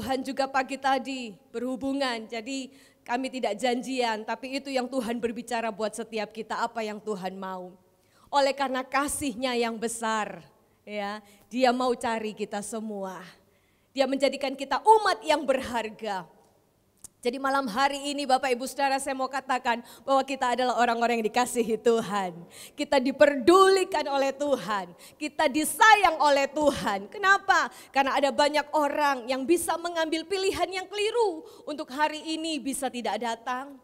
Tuhan juga pagi tadi berhubungan. Jadi kami tidak janjian, tapi itu yang Tuhan berbicara buat setiap kita apa yang Tuhan mau. Oleh karena kasihnya yang besar, ya, dia mau cari kita semua. Dia menjadikan kita umat yang berharga, jadi malam hari ini Bapak Ibu Saudara saya mau katakan bahwa kita adalah orang-orang yang dikasihi Tuhan. Kita diperdulikan oleh Tuhan. Kita disayang oleh Tuhan. Kenapa? Karena ada banyak orang yang bisa mengambil pilihan yang keliru. Untuk hari ini bisa tidak datang.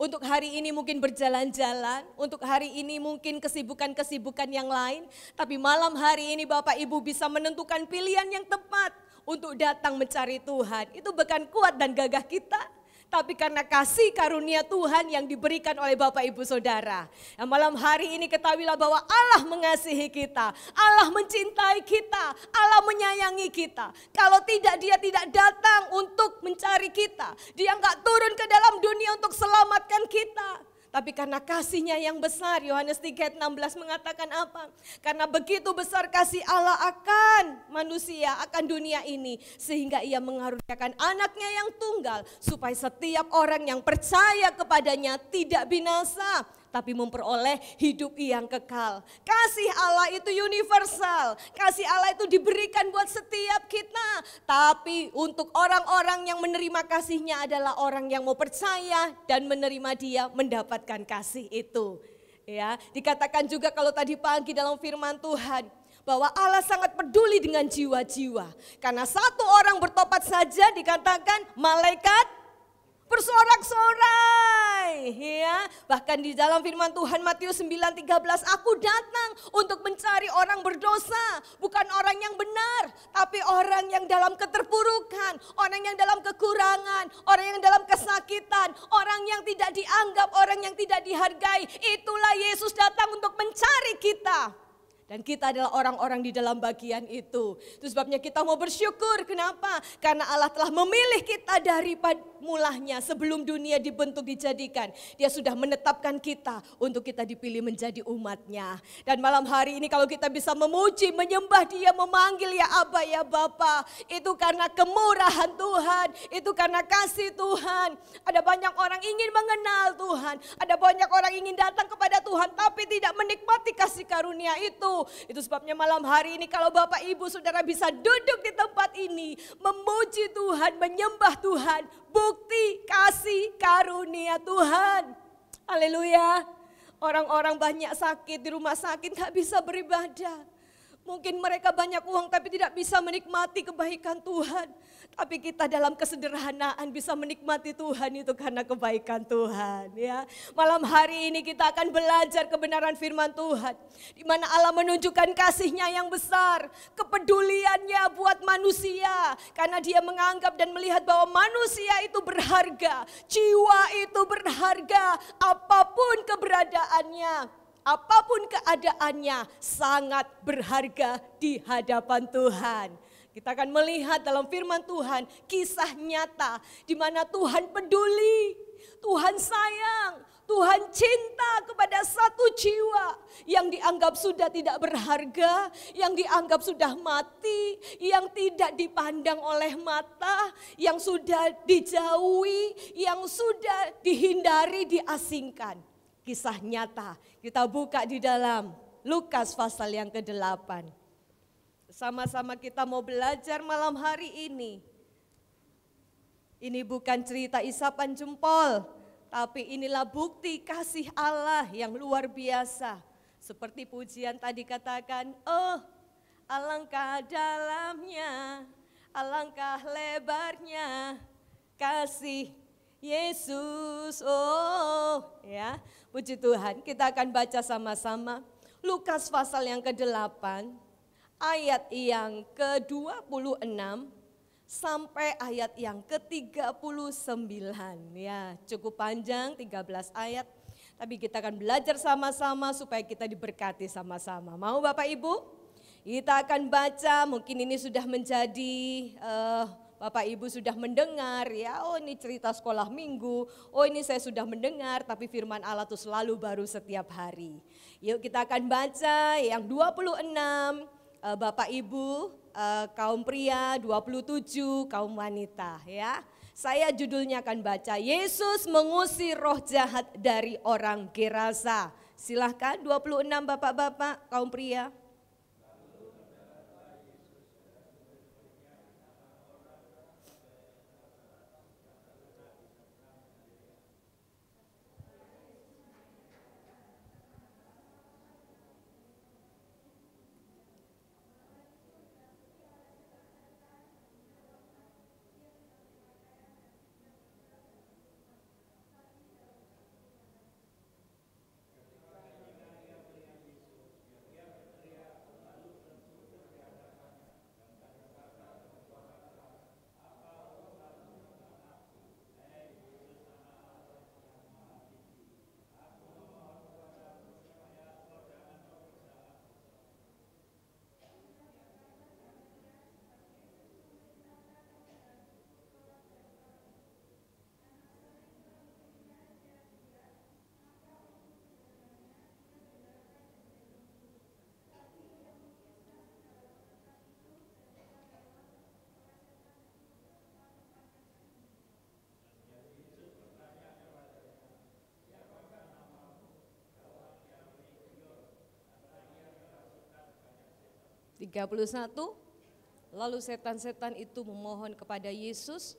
Untuk hari ini mungkin berjalan-jalan, untuk hari ini mungkin kesibukan-kesibukan yang lain, tapi malam hari ini Bapak Ibu bisa menentukan pilihan yang tepat untuk datang mencari Tuhan. Itu bukan kuat dan gagah kita, tapi karena kasih karunia Tuhan yang diberikan oleh Bapak Ibu Saudara. Yang nah, malam hari ini ketahuilah bahwa Allah mengasihi kita, Allah mencintai kita, Allah menyayangi kita. Kalau tidak dia tidak datang untuk mencari kita, dia enggak turun ke dalam dunia untuk selamatkan kita. Tapi karena kasihnya yang besar, Yohanes 3 ayat 16 mengatakan apa? Karena begitu besar kasih Allah akan manusia, akan dunia ini. Sehingga ia mengaruniakan anaknya yang tunggal. Supaya setiap orang yang percaya kepadanya tidak binasa tapi memperoleh hidup yang kekal. Kasih Allah itu universal. Kasih Allah itu diberikan buat setiap kita. Tapi untuk orang-orang yang menerima kasihnya adalah orang yang mau percaya dan menerima dia mendapatkan kasih itu. Ya, dikatakan juga kalau tadi pagi dalam firman Tuhan, bahwa Allah sangat peduli dengan jiwa-jiwa. Karena satu orang bertobat saja dikatakan malaikat bersorak-sorai ya. Bahkan di dalam firman Tuhan Matius 9:13 aku datang untuk mencari orang berdosa, bukan orang yang benar, tapi orang yang dalam keterpurukan, orang yang dalam kekurangan, orang yang dalam kesakitan, orang yang tidak dianggap, orang yang tidak dihargai. Itulah Yesus datang untuk mencari kita. Dan kita adalah orang-orang di dalam bagian itu. Itu sebabnya kita mau bersyukur. Kenapa? Karena Allah telah memilih kita dari mulanya sebelum dunia dibentuk dijadikan. Dia sudah menetapkan kita untuk kita dipilih menjadi umatnya. Dan malam hari ini kalau kita bisa memuji, menyembah dia, memanggil ya Aba ya Bapa. Itu karena kemurahan Tuhan. Itu karena kasih Tuhan. Ada banyak orang ingin mengenal Tuhan. Ada banyak orang ingin datang kepada Tuhan tapi tidak menikmati kasih karunia itu. Itu sebabnya malam hari ini kalau Bapak Ibu Saudara bisa duduk di tempat ini, memuji Tuhan, menyembah Tuhan, bukti kasih karunia Tuhan. Haleluya. Orang-orang banyak sakit di rumah sakit nggak bisa beribadah. Mungkin mereka banyak uang tapi tidak bisa menikmati kebaikan Tuhan. Tapi kita dalam kesederhanaan bisa menikmati Tuhan itu karena kebaikan Tuhan ya. Malam hari ini kita akan belajar kebenaran firman Tuhan. Di mana Allah menunjukkan kasihnya yang besar, kepeduliannya buat manusia. Karena dia menganggap dan melihat bahwa manusia itu berharga, jiwa itu berharga, apapun keberadaannya apapun keadaannya sangat berharga di hadapan Tuhan. Kita akan melihat dalam firman Tuhan kisah nyata di mana Tuhan peduli, Tuhan sayang, Tuhan cinta kepada satu jiwa yang dianggap sudah tidak berharga, yang dianggap sudah mati, yang tidak dipandang oleh mata, yang sudah dijauhi, yang sudah dihindari, diasingkan. Kisah nyata kita buka di dalam Lukas pasal yang ke-8. Sama-sama kita mau belajar malam hari ini. Ini bukan cerita isapan jempol, tapi inilah bukti kasih Allah yang luar biasa. Seperti pujian tadi katakan, oh alangkah dalamnya, alangkah lebarnya kasih Yesus. Oh, ya. Puji Tuhan, kita akan baca sama-sama Lukas pasal yang ke-8 ayat yang ke-26 sampai ayat yang ke-39. Ya, cukup panjang 13 ayat. Tapi kita akan belajar sama-sama supaya kita diberkati sama-sama. Mau Bapak Ibu? Kita akan baca, mungkin ini sudah menjadi uh, Bapak Ibu sudah mendengar ya, oh ini cerita sekolah minggu, oh ini saya sudah mendengar tapi firman Allah itu selalu baru setiap hari. Yuk kita akan baca yang 26 Eh, Bapak Ibu, eh, kaum pria 27, kaum wanita ya. Saya judulnya akan baca Yesus mengusir roh jahat dari orang Gerasa. Silahkan 26 Bapak-bapak, kaum pria. 31 Lalu setan-setan itu memohon kepada Yesus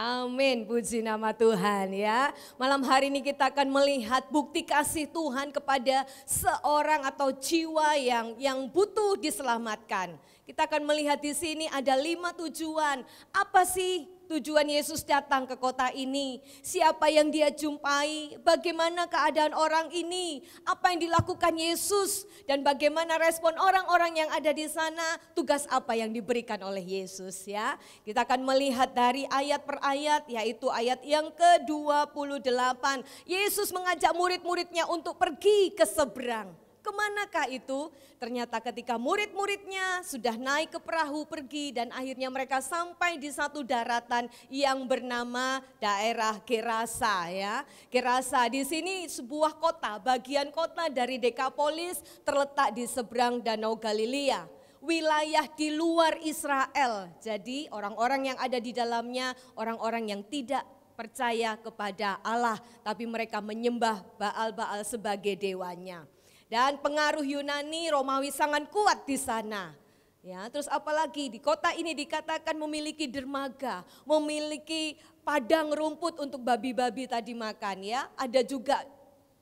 Amin, puji nama Tuhan ya. Malam hari ini kita akan melihat bukti kasih Tuhan kepada seorang atau jiwa yang yang butuh diselamatkan. Kita akan melihat di sini ada lima tujuan. Apa sih tujuan Yesus datang ke kota ini, siapa yang dia jumpai, bagaimana keadaan orang ini, apa yang dilakukan Yesus, dan bagaimana respon orang-orang yang ada di sana, tugas apa yang diberikan oleh Yesus ya. Kita akan melihat dari ayat per ayat, yaitu ayat yang ke-28. Yesus mengajak murid-muridnya untuk pergi ke seberang Kemanakah itu? Ternyata ketika murid-muridnya sudah naik ke perahu pergi dan akhirnya mereka sampai di satu daratan yang bernama daerah Gerasa ya. Gerasa di sini sebuah kota, bagian kota dari Dekapolis terletak di seberang Danau Galilea wilayah di luar Israel. Jadi orang-orang yang ada di dalamnya orang-orang yang tidak percaya kepada Allah tapi mereka menyembah Baal-Baal sebagai dewanya. Dan pengaruh Yunani Romawi sangat kuat di sana. Ya, terus apalagi di kota ini dikatakan memiliki dermaga, memiliki padang rumput untuk babi-babi tadi makan ya. Ada juga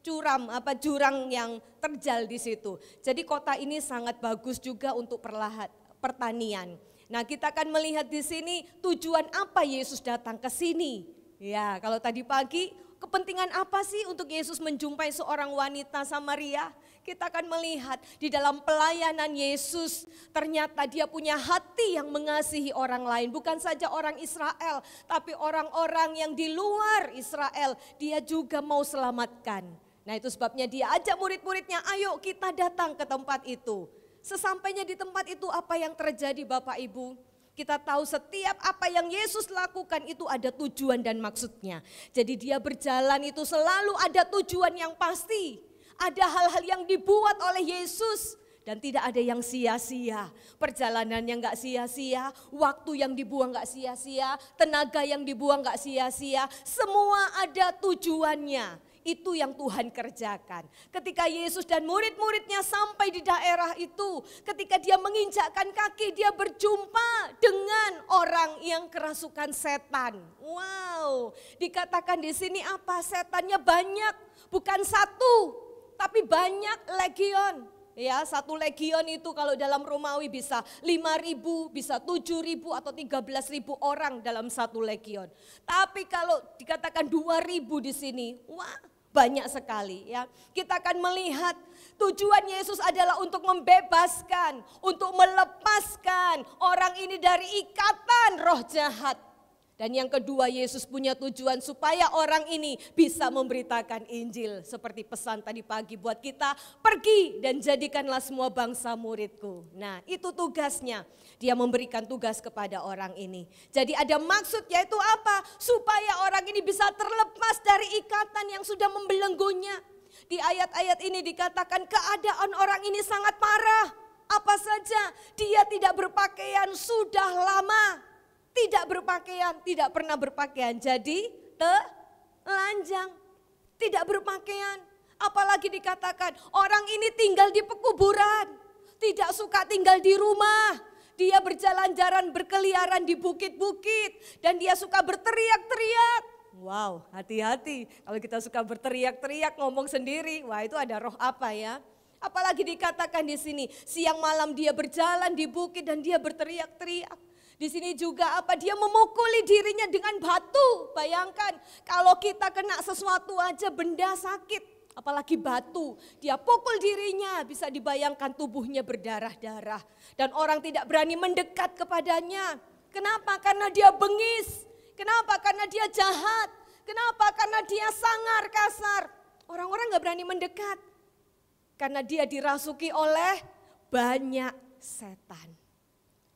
curam apa jurang yang terjal di situ. Jadi kota ini sangat bagus juga untuk perlahan pertanian. Nah, kita akan melihat di sini tujuan apa Yesus datang ke sini. Ya, kalau tadi pagi kepentingan apa sih untuk Yesus menjumpai seorang wanita Samaria? kita akan melihat di dalam pelayanan Yesus ternyata dia punya hati yang mengasihi orang lain. Bukan saja orang Israel, tapi orang-orang yang di luar Israel dia juga mau selamatkan. Nah itu sebabnya dia ajak murid-muridnya, ayo kita datang ke tempat itu. Sesampainya di tempat itu apa yang terjadi Bapak Ibu? Kita tahu setiap apa yang Yesus lakukan itu ada tujuan dan maksudnya. Jadi dia berjalan itu selalu ada tujuan yang pasti ada hal-hal yang dibuat oleh Yesus dan tidak ada yang sia-sia. Perjalanan yang gak sia-sia, waktu yang dibuang gak sia-sia, tenaga yang dibuang gak sia-sia. Semua ada tujuannya. Itu yang Tuhan kerjakan. Ketika Yesus dan murid-muridnya sampai di daerah itu, ketika dia menginjakkan kaki, dia berjumpa dengan orang yang kerasukan setan. Wow, dikatakan di sini apa? Setannya banyak, bukan satu, tapi banyak legion. Ya, satu legion itu kalau dalam Romawi bisa 5.000, bisa 7.000 atau 13.000 orang dalam satu legion. Tapi kalau dikatakan 2.000 di sini, wah banyak sekali ya. Kita akan melihat tujuan Yesus adalah untuk membebaskan, untuk melepaskan orang ini dari ikatan roh jahat dan yang kedua Yesus punya tujuan supaya orang ini bisa memberitakan Injil. Seperti pesan tadi pagi buat kita, pergi dan jadikanlah semua bangsa muridku. Nah itu tugasnya, dia memberikan tugas kepada orang ini. Jadi ada maksud yaitu apa? Supaya orang ini bisa terlepas dari ikatan yang sudah membelenggunya. Di ayat-ayat ini dikatakan keadaan orang ini sangat parah. Apa saja, dia tidak berpakaian sudah lama tidak berpakaian, tidak pernah berpakaian. Jadi telanjang, tidak berpakaian. Apalagi dikatakan orang ini tinggal di pekuburan, tidak suka tinggal di rumah. Dia berjalan-jalan berkeliaran di bukit-bukit dan dia suka berteriak-teriak. Wow, hati-hati. Kalau kita suka berteriak-teriak, ngomong sendiri, wah itu ada roh apa ya? Apalagi dikatakan di sini, siang malam dia berjalan di bukit dan dia berteriak-teriak. Di sini juga apa dia memukuli dirinya dengan batu. Bayangkan kalau kita kena sesuatu aja benda sakit, apalagi batu. Dia pukul dirinya, bisa dibayangkan tubuhnya berdarah-darah dan orang tidak berani mendekat kepadanya. Kenapa? Karena dia bengis. Kenapa? Karena dia jahat. Kenapa? Karena dia sangar kasar. Orang-orang gak berani mendekat. Karena dia dirasuki oleh banyak setan.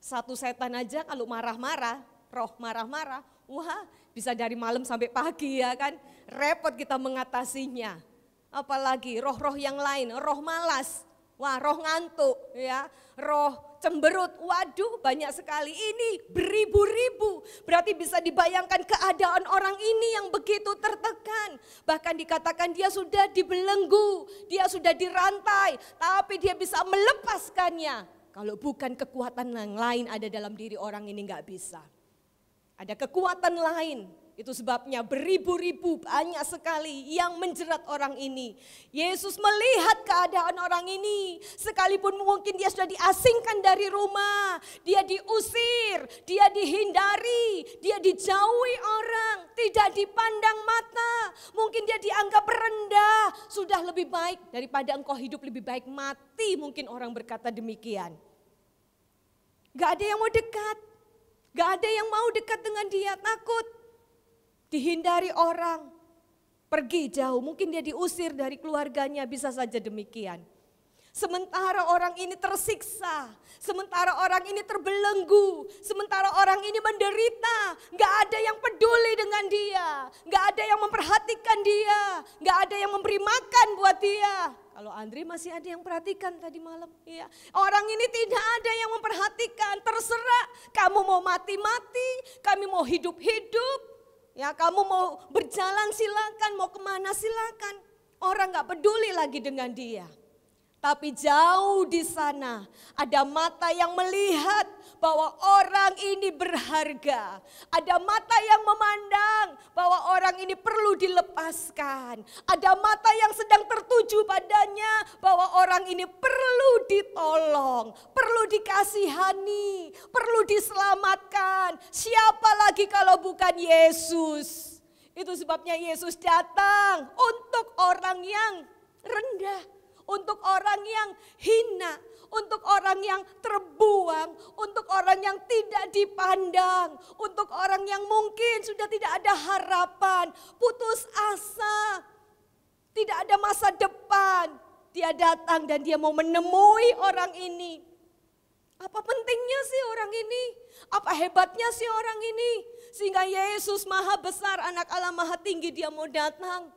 Satu setan aja kalau marah-marah, roh marah-marah, wah bisa dari malam sampai pagi ya kan. Repot kita mengatasinya. Apalagi roh-roh yang lain, roh malas, wah roh ngantuk ya, roh cemberut, waduh banyak sekali ini beribu-ribu. Berarti bisa dibayangkan keadaan orang ini yang begitu tertekan. Bahkan dikatakan dia sudah dibelenggu, dia sudah dirantai, tapi dia bisa melepaskannya kalau bukan kekuatan yang lain ada dalam diri orang ini nggak bisa. Ada kekuatan lain itu sebabnya beribu-ribu banyak sekali yang menjerat orang ini. Yesus melihat keadaan orang ini. Sekalipun mungkin dia sudah diasingkan dari rumah. Dia diusir, dia dihindari, dia dijauhi orang. Tidak dipandang mata. Mungkin dia dianggap rendah. Sudah lebih baik daripada engkau hidup lebih baik mati. Mungkin orang berkata demikian. Gak ada yang mau dekat. Gak ada yang mau dekat dengan dia, takut dihindari orang, pergi jauh. Mungkin dia diusir dari keluarganya, bisa saja demikian. Sementara orang ini tersiksa, sementara orang ini terbelenggu, sementara orang ini menderita, gak ada yang peduli dengan dia, gak ada yang memperhatikan dia, gak ada yang memberi makan buat dia. Kalau Andri masih ada yang perhatikan tadi malam, iya. Orang ini tidak ada yang memperhatikan, terserah kamu mau mati-mati, kami mau hidup-hidup, Ya kamu mau berjalan silakan, mau kemana silakan. Orang nggak peduli lagi dengan dia. Tapi jauh di sana ada mata yang melihat bahwa orang ini berharga. Ada mata yang memandang bahwa orang ini perlu dilepaskan. Ada mata yang sedang tertuju padanya bahwa orang ini perlu ditolong, perlu dikasihani, perlu diselamatkan. Siapa lagi kalau bukan Yesus? Itu sebabnya Yesus datang untuk orang yang rendah untuk orang yang hina, untuk orang yang terbuang, untuk orang yang tidak dipandang, untuk orang yang mungkin sudah tidak ada harapan, putus asa, tidak ada masa depan. Dia datang dan dia mau menemui orang ini. Apa pentingnya sih orang ini? Apa hebatnya sih orang ini? Sehingga Yesus maha besar anak Allah maha tinggi dia mau datang.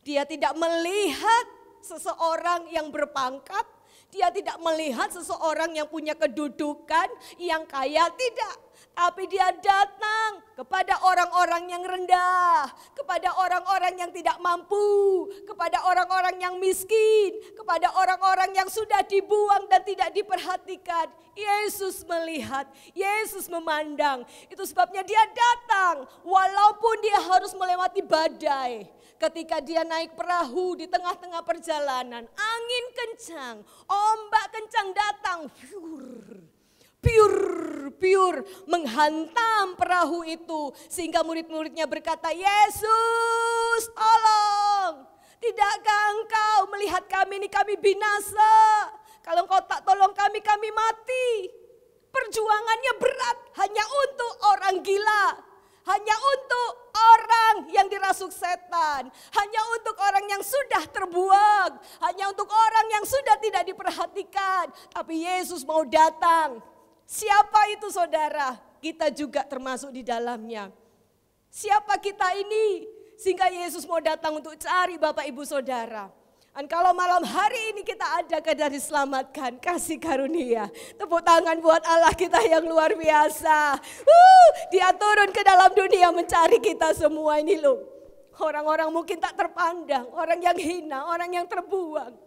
Dia tidak melihat seseorang yang berpangkat, dia tidak melihat seseorang yang punya kedudukan, yang kaya, tidak. Tapi dia datang kepada orang-orang yang rendah, kepada orang-orang yang tidak mampu, kepada orang-orang yang miskin, kepada orang-orang yang sudah dibuang dan tidak diperhatikan. Yesus melihat, Yesus memandang. Itu sebabnya dia datang walaupun dia harus melewati badai Ketika dia naik perahu di tengah-tengah perjalanan, angin kencang, ombak kencang datang. Fiur, piur, piur menghantam perahu itu. Sehingga murid-muridnya berkata, Yesus tolong. Tidakkah engkau melihat kami ini kami binasa. Kalau engkau tak tolong kami, kami mati. Perjuangannya berat hanya untuk orang gila. Hanya untuk orang yang dirasuk setan, hanya untuk orang yang sudah terbuang, hanya untuk orang yang sudah tidak diperhatikan. Tapi Yesus mau datang. Siapa itu saudara? Kita juga termasuk di dalamnya. Siapa kita ini? Sehingga Yesus mau datang untuk cari Bapak Ibu Saudara. Dan kalau malam hari ini kita ada dan diselamatkan, kasih karunia. Tepuk tangan buat Allah kita yang luar biasa. Uh, dia turun ke dalam dunia mencari kita semua ini loh. Orang-orang mungkin tak terpandang, orang yang hina, orang yang terbuang.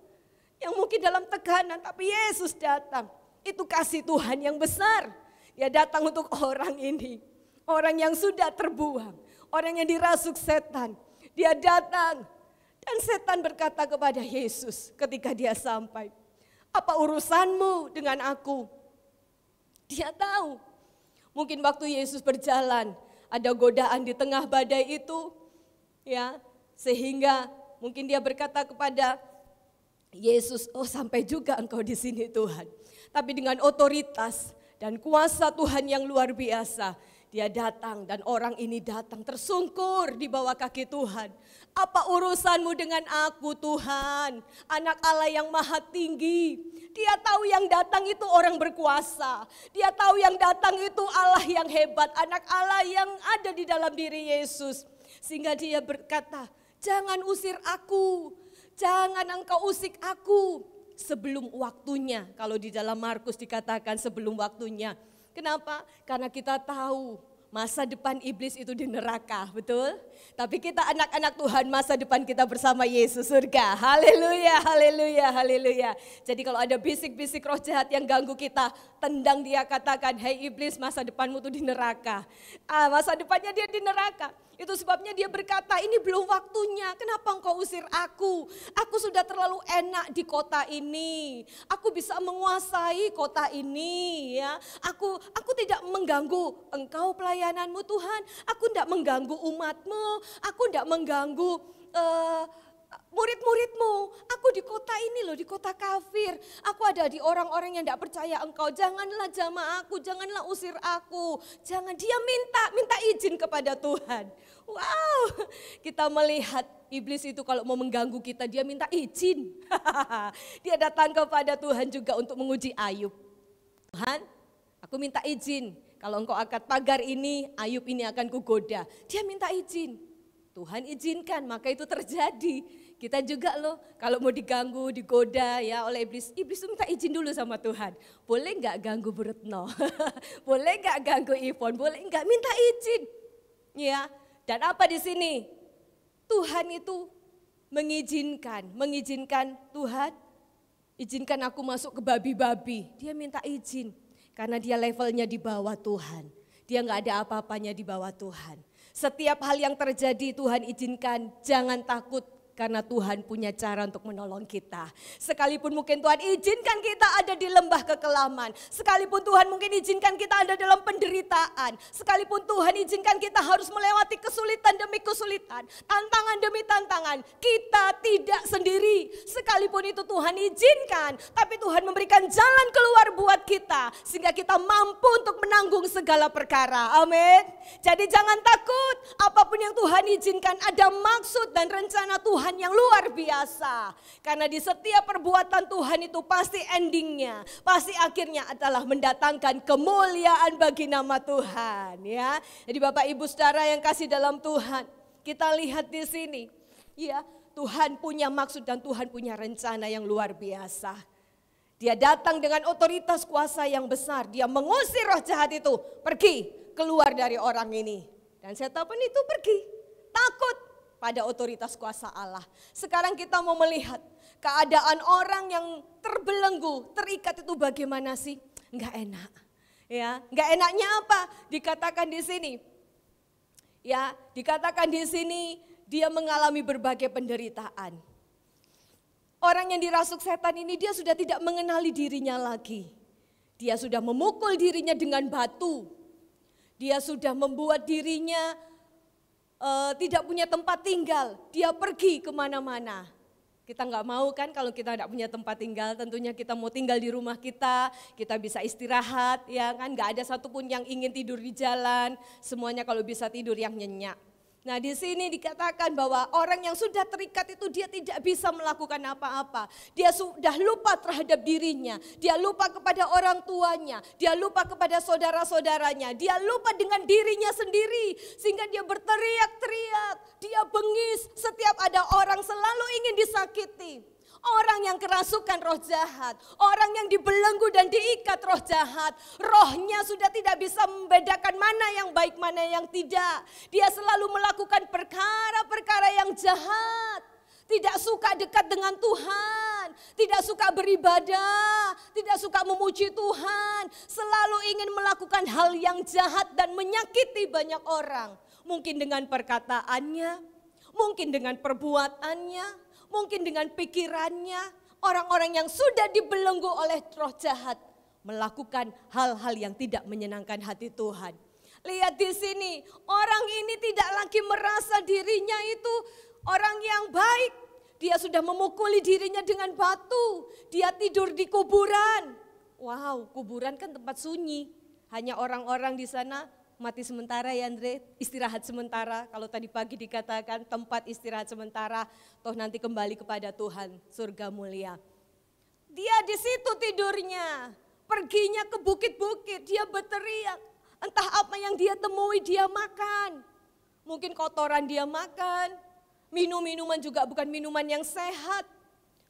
Yang mungkin dalam tekanan, tapi Yesus datang. Itu kasih Tuhan yang besar. Dia datang untuk orang ini. Orang yang sudah terbuang, orang yang dirasuk setan. Dia datang dan setan berkata kepada Yesus ketika dia sampai, apa urusanmu dengan aku? Dia tahu. Mungkin waktu Yesus berjalan, ada godaan di tengah badai itu, ya, sehingga mungkin dia berkata kepada Yesus, "Oh, sampai juga engkau di sini, Tuhan." Tapi dengan otoritas dan kuasa Tuhan yang luar biasa, dia datang dan orang ini datang tersungkur di bawah kaki Tuhan. Apa urusanmu dengan aku Tuhan? Anak Allah yang maha tinggi. Dia tahu yang datang itu orang berkuasa. Dia tahu yang datang itu Allah yang hebat. Anak Allah yang ada di dalam diri Yesus. Sehingga dia berkata, jangan usir aku. Jangan engkau usik aku. Sebelum waktunya, kalau di dalam Markus dikatakan sebelum waktunya Kenapa? Karena kita tahu masa depan iblis itu di neraka, betul? Tapi kita anak-anak Tuhan masa depan kita bersama Yesus surga. Haleluya, haleluya, haleluya. Jadi kalau ada bisik-bisik roh jahat yang ganggu kita, tendang dia katakan, hei iblis masa depanmu tuh di neraka. Ah, masa depannya dia di neraka. Itu sebabnya dia berkata, ini belum waktunya. Kenapa engkau usir aku? Aku sudah terlalu enak di kota ini. Aku bisa menguasai kota ini, ya. Aku aku tidak mengganggu engkau pelayananmu Tuhan. Aku tidak mengganggu umatmu aku tidak mengganggu uh, murid-muridmu. Aku di kota ini loh, di kota kafir. Aku ada di orang-orang yang tidak percaya engkau. Janganlah jama aku, janganlah usir aku. Jangan dia minta, minta izin kepada Tuhan. Wow, kita melihat iblis itu kalau mau mengganggu kita dia minta izin. dia datang kepada Tuhan juga untuk menguji Ayub. Tuhan, aku minta izin kalau engkau angkat pagar ini, Ayub ini akan kugoda. Dia minta izin. Tuhan izinkan, maka itu terjadi. Kita juga loh, kalau mau diganggu, digoda ya oleh iblis, iblis itu minta izin dulu sama Tuhan. Boleh nggak ganggu Beretno? boleh nggak ganggu Ivon? Boleh nggak minta izin? Ya, dan apa di sini? Tuhan itu mengizinkan, mengizinkan Tuhan, izinkan aku masuk ke babi-babi. Dia minta izin. Karena dia levelnya di bawah Tuhan. Dia nggak ada apa-apanya di bawah Tuhan. Setiap hal yang terjadi Tuhan izinkan, jangan takut, karena Tuhan punya cara untuk menolong kita. Sekalipun mungkin Tuhan izinkan kita ada di lembah kekelaman. Sekalipun Tuhan mungkin izinkan kita ada dalam penderitaan. Sekalipun Tuhan izinkan kita harus melewati kesulitan demi kesulitan. Tantangan demi tantangan. Kita tidak sendiri. Sekalipun itu Tuhan izinkan. Tapi Tuhan memberikan jalan keluar buat kita. Sehingga kita mampu untuk menanggung segala perkara. Amin. Jadi jangan takut. Apapun yang Tuhan izinkan ada maksud dan rencana Tuhan Tuhan yang luar biasa. Karena di setiap perbuatan Tuhan itu pasti endingnya, pasti akhirnya adalah mendatangkan kemuliaan bagi nama Tuhan. Ya, jadi Bapak Ibu saudara yang kasih dalam Tuhan, kita lihat di sini, ya Tuhan punya maksud dan Tuhan punya rencana yang luar biasa. Dia datang dengan otoritas kuasa yang besar. Dia mengusir roh jahat itu. Pergi, keluar dari orang ini. Dan setan itu pergi. Takut, pada otoritas kuasa Allah. Sekarang kita mau melihat keadaan orang yang terbelenggu, terikat itu bagaimana sih? Enggak enak. Ya, enggak enaknya apa? Dikatakan di sini. Ya, dikatakan di sini dia mengalami berbagai penderitaan. Orang yang dirasuk setan ini dia sudah tidak mengenali dirinya lagi. Dia sudah memukul dirinya dengan batu. Dia sudah membuat dirinya uh, tidak punya tempat tinggal, dia pergi kemana-mana. Kita nggak mau kan kalau kita nggak punya tempat tinggal, tentunya kita mau tinggal di rumah kita, kita bisa istirahat, ya kan nggak ada satupun yang ingin tidur di jalan, semuanya kalau bisa tidur yang nyenyak. Nah, di sini dikatakan bahwa orang yang sudah terikat itu dia tidak bisa melakukan apa-apa. Dia sudah lupa terhadap dirinya, dia lupa kepada orang tuanya, dia lupa kepada saudara-saudaranya, dia lupa dengan dirinya sendiri sehingga dia berteriak-teriak, dia bengis setiap ada orang selalu ingin disakiti. Orang yang kerasukan roh jahat, orang yang dibelenggu dan diikat roh jahat, rohnya sudah tidak bisa membedakan mana yang baik, mana yang tidak. Dia selalu melakukan perkara-perkara yang jahat, tidak suka dekat dengan Tuhan, tidak suka beribadah, tidak suka memuji Tuhan, selalu ingin melakukan hal yang jahat dan menyakiti banyak orang, mungkin dengan perkataannya, mungkin dengan perbuatannya mungkin dengan pikirannya, orang-orang yang sudah dibelenggu oleh roh jahat melakukan hal-hal yang tidak menyenangkan hati Tuhan. Lihat di sini, orang ini tidak lagi merasa dirinya itu orang yang baik. Dia sudah memukuli dirinya dengan batu. Dia tidur di kuburan. Wow, kuburan kan tempat sunyi. Hanya orang-orang di sana mati sementara ya Andre, istirahat sementara. Kalau tadi pagi dikatakan tempat istirahat sementara, toh nanti kembali kepada Tuhan, surga mulia. Dia di situ tidurnya, perginya ke bukit-bukit, dia berteriak. Entah apa yang dia temui dia makan. Mungkin kotoran dia makan, minum-minuman juga bukan minuman yang sehat.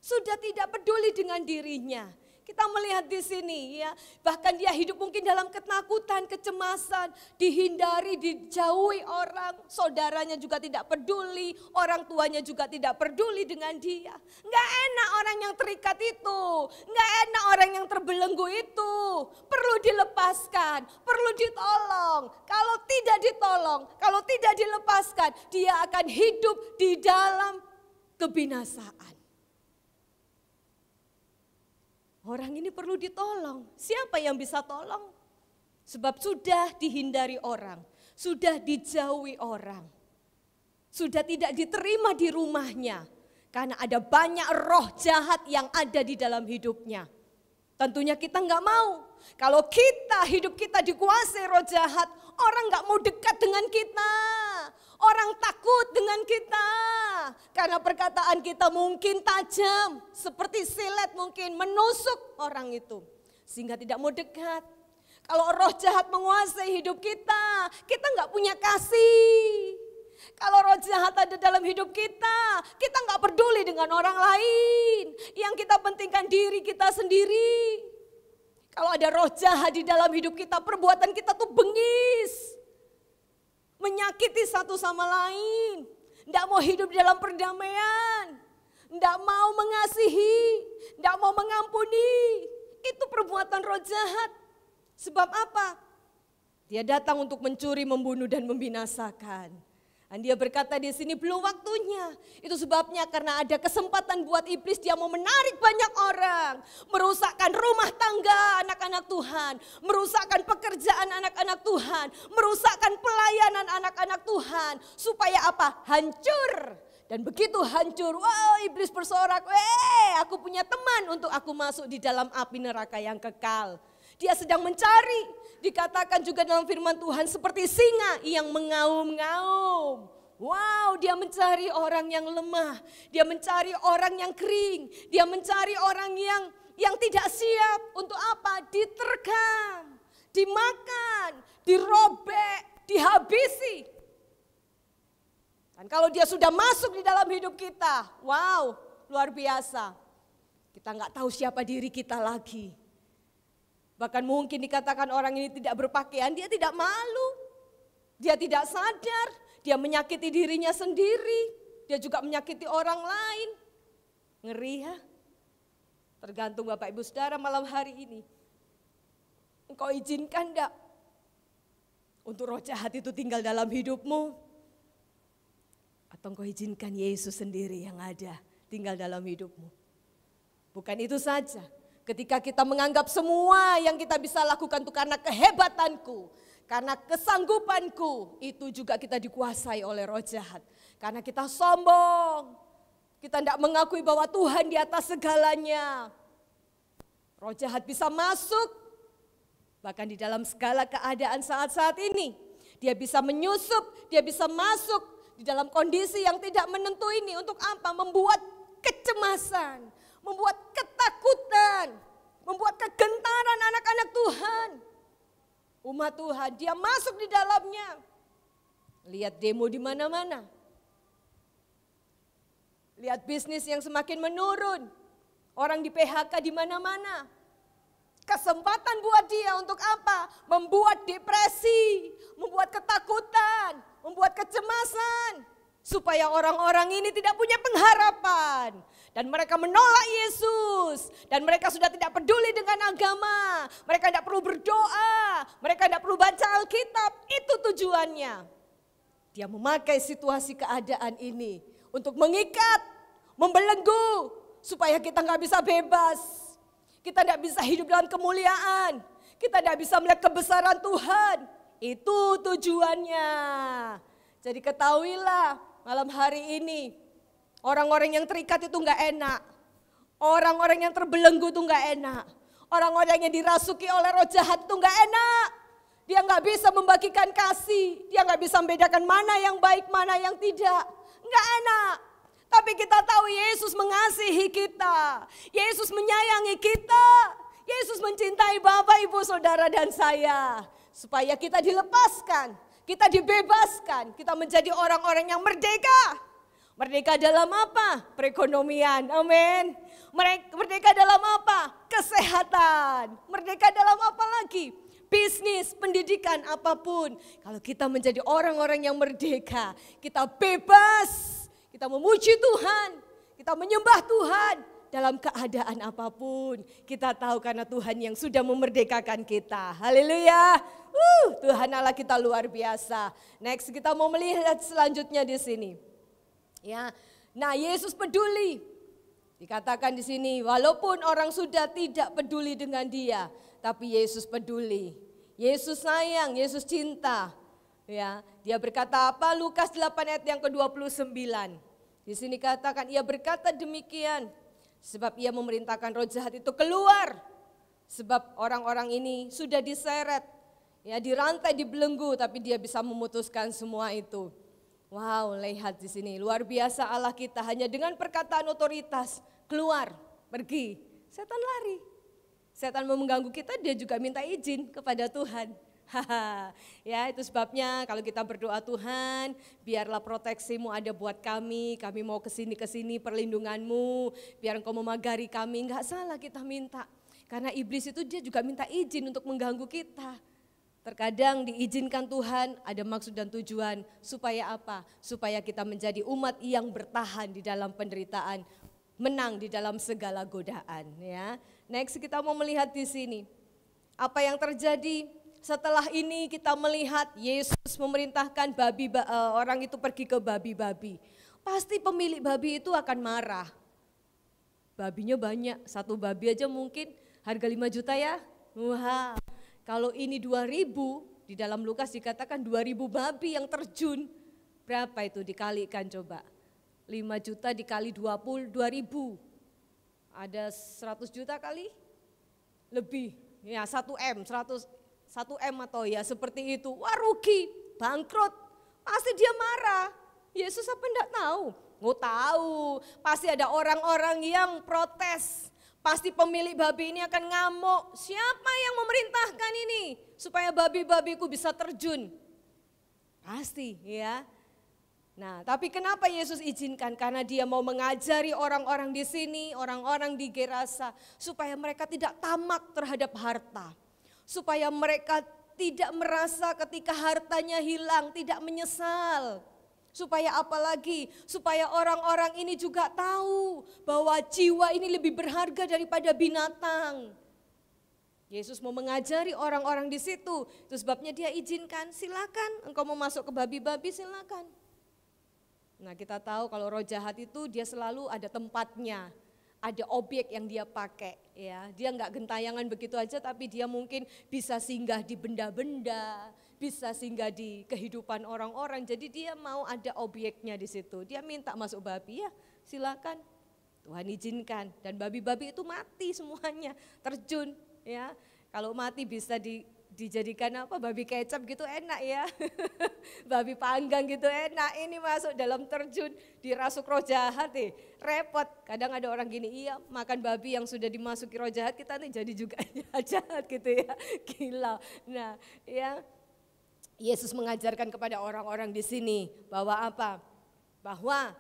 Sudah tidak peduli dengan dirinya. Kita melihat di sini ya, bahkan dia hidup mungkin dalam ketakutan, kecemasan, dihindari, dijauhi orang, saudaranya juga tidak peduli, orang tuanya juga tidak peduli dengan dia. Enggak enak orang yang terikat itu, enggak enak orang yang terbelenggu itu. Perlu dilepaskan, perlu ditolong. Kalau tidak ditolong, kalau tidak dilepaskan, dia akan hidup di dalam kebinasaan. Orang ini perlu ditolong. Siapa yang bisa tolong? Sebab sudah dihindari orang, sudah dijauhi orang, sudah tidak diterima di rumahnya karena ada banyak roh jahat yang ada di dalam hidupnya. Tentunya kita nggak mau. Kalau kita hidup kita dikuasai roh jahat, orang nggak mau dekat dengan kita. Orang takut dengan kita karena perkataan kita mungkin tajam, seperti silet mungkin menusuk orang itu sehingga tidak mau dekat. Kalau roh jahat menguasai hidup kita, kita nggak punya kasih. Kalau roh jahat ada dalam hidup kita, kita nggak peduli dengan orang lain. Yang kita pentingkan diri kita sendiri. Kalau ada roh jahat di dalam hidup kita, perbuatan kita tuh bengis menyakiti satu sama lain, tidak mau hidup dalam perdamaian, tidak mau mengasihi, tidak mau mengampuni. Itu perbuatan roh jahat. Sebab apa? Dia datang untuk mencuri, membunuh, dan membinasakan. Dan dia berkata di sini belum waktunya. Itu sebabnya karena ada kesempatan buat iblis dia mau menarik banyak orang. Merusakkan rumah tangga anak-anak Tuhan. Merusakkan pekerjaan anak-anak Tuhan. Merusakkan pelayanan anak-anak Tuhan. Supaya apa? Hancur. Dan begitu hancur, wow iblis bersorak, weh aku punya teman untuk aku masuk di dalam api neraka yang kekal. Dia sedang mencari. Dikatakan juga dalam firman Tuhan seperti singa yang mengaum-ngaum. Wow, dia mencari orang yang lemah, dia mencari orang yang kering, dia mencari orang yang yang tidak siap untuk apa? Diterkam, dimakan, dirobek, dihabisi. Dan kalau dia sudah masuk di dalam hidup kita, wow, luar biasa. Kita nggak tahu siapa diri kita lagi. Bahkan mungkin dikatakan orang ini tidak berpakaian, dia tidak malu. Dia tidak sadar, dia menyakiti dirinya sendiri, dia juga menyakiti orang lain. Ngeri ya? Tergantung Bapak Ibu Saudara malam hari ini. Engkau izinkan enggak untuk roh jahat itu tinggal dalam hidupmu? Atau engkau izinkan Yesus sendiri yang ada tinggal dalam hidupmu? Bukan itu saja, Ketika kita menganggap semua yang kita bisa lakukan itu karena kehebatanku, karena kesanggupanku, itu juga kita dikuasai oleh roh jahat. Karena kita sombong, kita tidak mengakui bahwa Tuhan di atas segalanya. Roh jahat bisa masuk, bahkan di dalam segala keadaan saat-saat ini. Dia bisa menyusup, dia bisa masuk di dalam kondisi yang tidak menentu ini untuk apa? Membuat kecemasan, membuat ketakutan, membuat kegentaran anak-anak Tuhan. Umat Tuhan, dia masuk di dalamnya. Lihat demo di mana-mana. Lihat bisnis yang semakin menurun. Orang di PHK di mana-mana. Kesempatan buat dia untuk apa? Membuat depresi, membuat ketakutan, membuat kecemasan. Supaya orang-orang ini tidak punya pengharapan. Dan mereka menolak Yesus. Dan mereka sudah tidak peduli dengan agama. Mereka tidak perlu berdoa. Mereka tidak perlu baca Alkitab. Itu tujuannya. Dia memakai situasi keadaan ini untuk mengikat, membelenggu. Supaya kita nggak bisa bebas. Kita tidak bisa hidup dalam kemuliaan. Kita tidak bisa melihat kebesaran Tuhan. Itu tujuannya. Jadi ketahuilah malam hari ini Orang-orang yang terikat itu nggak enak. Orang-orang yang terbelenggu itu nggak enak. Orang-orang yang dirasuki oleh roh jahat itu nggak enak. Dia nggak bisa membagikan kasih. Dia nggak bisa membedakan mana yang baik, mana yang tidak. Nggak enak. Tapi kita tahu Yesus mengasihi kita. Yesus menyayangi kita. Yesus mencintai Bapak, Ibu, Saudara, dan saya. Supaya kita dilepaskan, kita dibebaskan, kita menjadi orang-orang yang merdeka Merdeka dalam apa? Perekonomian. Amin. Merdeka dalam apa? Kesehatan. Merdeka dalam apa lagi? bisnis, pendidikan, apapun. Kalau kita menjadi orang-orang yang merdeka, kita bebas, kita memuji Tuhan, kita menyembah Tuhan dalam keadaan apapun. Kita tahu karena Tuhan yang sudah memerdekakan kita. Haleluya. Uh, Tuhan Allah kita luar biasa. Next kita mau melihat selanjutnya di sini. Ya. Nah, Yesus peduli. Dikatakan di sini, walaupun orang sudah tidak peduli dengan dia, tapi Yesus peduli. Yesus sayang, Yesus cinta. Ya, dia berkata apa? Lukas 8 ayat yang ke-29. Di sini katakan ia berkata demikian sebab ia memerintahkan roh jahat itu keluar. Sebab orang-orang ini sudah diseret, ya dirantai, dibelenggu, tapi dia bisa memutuskan semua itu. Wow, lihat di sini luar biasa Allah kita hanya dengan perkataan otoritas keluar, pergi. Setan lari. Setan mau mengganggu kita, dia juga minta izin kepada Tuhan. ya, itu sebabnya kalau kita berdoa Tuhan, biarlah proteksimu ada buat kami, kami mau kesini kesini perlindunganmu, biar engkau memagari kami. Enggak salah kita minta. Karena iblis itu dia juga minta izin untuk mengganggu kita. Terkadang diizinkan Tuhan ada maksud dan tujuan supaya apa? Supaya kita menjadi umat yang bertahan di dalam penderitaan, menang di dalam segala godaan ya. Next kita mau melihat di sini. Apa yang terjadi setelah ini kita melihat Yesus memerintahkan babi eh, orang itu pergi ke babi-babi. Pasti pemilik babi itu akan marah. Babinya banyak, satu babi aja mungkin harga 5 juta ya. Wah, wow kalau ini 2000, di dalam Lukas dikatakan 2000 babi yang terjun. Berapa itu dikalikan coba? 5 juta dikali 20, 2000. Ada 100 juta kali? Lebih. Ya 1M, 100 1M atau ya seperti itu. Wah rugi, bangkrut. Pasti dia marah. Yesus apa enggak tahu? Nggak oh, tahu. Pasti ada orang-orang yang protes. Pasti pemilik babi ini akan ngamuk. Siapa yang memerintahkan ini supaya babi-babiku bisa terjun? Pasti ya. Nah, tapi kenapa Yesus izinkan? Karena dia mau mengajari orang-orang di sini, orang-orang di Gerasa, supaya mereka tidak tamak terhadap harta. Supaya mereka tidak merasa ketika hartanya hilang, tidak menyesal. Supaya apa lagi? Supaya orang-orang ini juga tahu bahwa jiwa ini lebih berharga daripada binatang. Yesus mau mengajari orang-orang di situ. Itu sebabnya dia izinkan, silakan engkau mau masuk ke babi-babi silakan. Nah kita tahu kalau roh jahat itu dia selalu ada tempatnya, ada objek yang dia pakai ya. Dia nggak gentayangan begitu aja tapi dia mungkin bisa singgah di benda-benda, bisa singgah di kehidupan orang-orang. Jadi dia mau ada obyeknya di situ. Dia minta masuk babi ya silakan. Tuhan izinkan dan babi-babi itu mati semuanya terjun ya. Kalau mati bisa di, dijadikan apa babi kecap gitu enak ya. babi panggang gitu enak. Ini masuk dalam terjun dirasuk roh jahat nih. Eh. Repot. Kadang ada orang gini, iya makan babi yang sudah dimasuki roh jahat kita nih jadi juga jahat gitu ya. Gila. Nah, ya Yesus mengajarkan kepada orang-orang di sini bahwa apa? Bahwa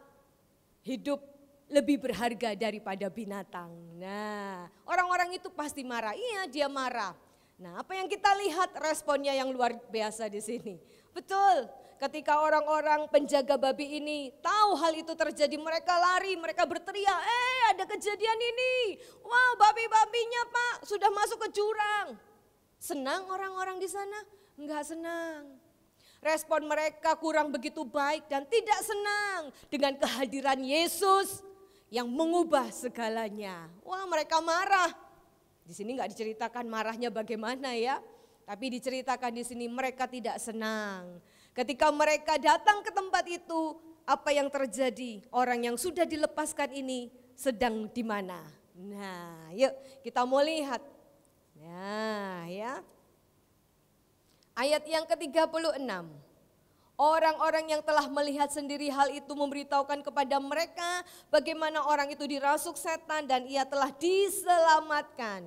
hidup lebih berharga daripada binatang. Nah, orang-orang itu pasti marah. Iya, dia marah. Nah, apa yang kita lihat responnya yang luar biasa di sini. Betul, ketika orang-orang penjaga babi ini tahu hal itu terjadi, mereka lari, mereka berteriak, "Eh, ada kejadian ini! Wow, babi-babinya, Pak, sudah masuk ke jurang!" Senang orang-orang di sana enggak senang. Respon mereka kurang begitu baik dan tidak senang dengan kehadiran Yesus yang mengubah segalanya. Wah mereka marah. Di sini enggak diceritakan marahnya bagaimana ya. Tapi diceritakan di sini mereka tidak senang. Ketika mereka datang ke tempat itu, apa yang terjadi? Orang yang sudah dilepaskan ini sedang di mana? Nah, yuk kita mau lihat. Nah, ya. Ayat yang ke-36. Orang-orang yang telah melihat sendiri hal itu memberitahukan kepada mereka bagaimana orang itu dirasuk setan dan ia telah diselamatkan.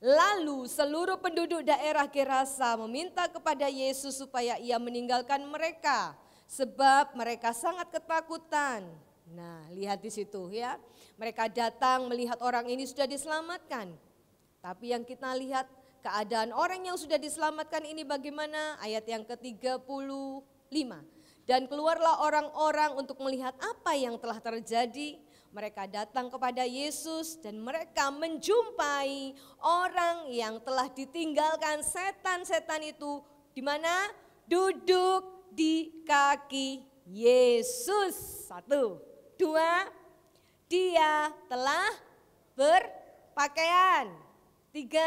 Lalu seluruh penduduk daerah Gerasa meminta kepada Yesus supaya ia meninggalkan mereka sebab mereka sangat ketakutan. Nah, lihat di situ ya. Mereka datang melihat orang ini sudah diselamatkan. Tapi yang kita lihat keadaan orang yang sudah diselamatkan ini bagaimana? Ayat yang ke-35. Dan keluarlah orang-orang untuk melihat apa yang telah terjadi. Mereka datang kepada Yesus dan mereka menjumpai orang yang telah ditinggalkan setan-setan itu di mana duduk di kaki Yesus. Satu, dua, dia telah berpakaian. Tiga,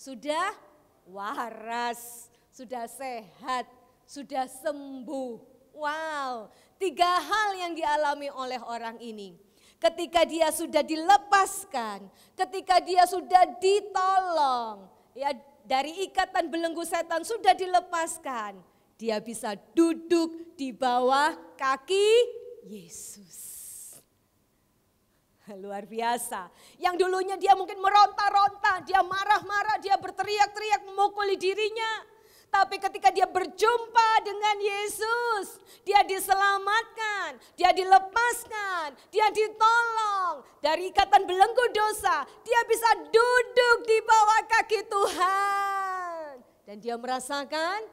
sudah waras, sudah sehat, sudah sembuh. Wow, tiga hal yang dialami oleh orang ini. Ketika dia sudah dilepaskan, ketika dia sudah ditolong, ya dari ikatan belenggu setan sudah dilepaskan, dia bisa duduk di bawah kaki Yesus. Luar biasa. Yang dulunya dia mungkin meronta-ronta, dia marah-marah, dia berteriak-teriak memukuli dirinya. Tapi ketika dia berjumpa dengan Yesus, dia diselamatkan, dia dilepaskan, dia ditolong dari ikatan belenggu dosa. Dia bisa duduk di bawah kaki Tuhan. Dan dia merasakan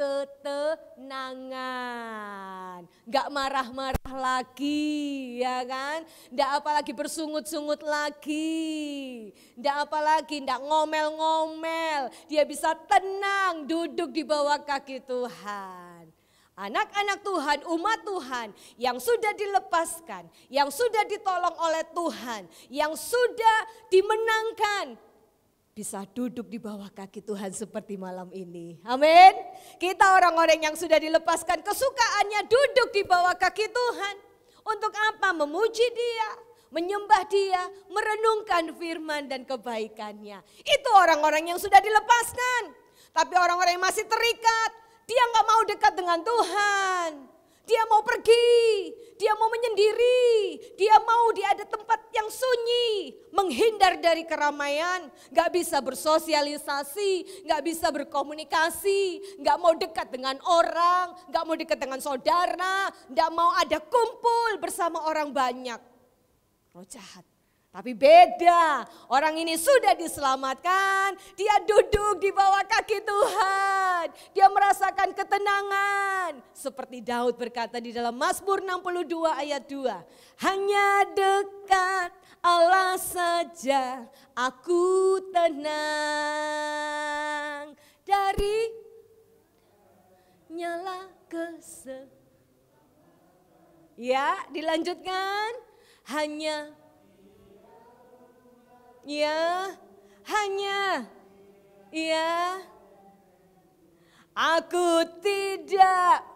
ketenangan. Gak marah-marah lagi, ya kan? Gak apalagi bersungut-sungut lagi. Gak apalagi, gak ngomel-ngomel. Dia bisa tenang duduk di bawah kaki Tuhan. Anak-anak Tuhan, umat Tuhan yang sudah dilepaskan, yang sudah ditolong oleh Tuhan, yang sudah dimenangkan bisa duduk di bawah kaki Tuhan seperti malam ini. Amin. Kita orang-orang yang sudah dilepaskan kesukaannya duduk di bawah kaki Tuhan. Untuk apa? Memuji dia, menyembah dia, merenungkan firman dan kebaikannya. Itu orang-orang yang sudah dilepaskan. Tapi orang-orang yang masih terikat, dia nggak mau dekat dengan Tuhan. Dia mau pergi, dia mau menyendiri, dia mau dia ada tempat yang sunyi, menghindar dari keramaian, gak bisa bersosialisasi, gak bisa berkomunikasi, gak mau dekat dengan orang, gak mau dekat dengan saudara, gak mau ada kumpul bersama orang banyak. Roh jahat. Tapi beda, orang ini sudah diselamatkan, dia duduk di bawah kaki Tuhan. Dia merasakan ketenangan. Seperti Daud berkata di dalam Mazmur 62 ayat 2. Hanya dekat Allah saja aku tenang. Dari nyala kesel. Ya, dilanjutkan. Hanya ya hanya ya aku tidak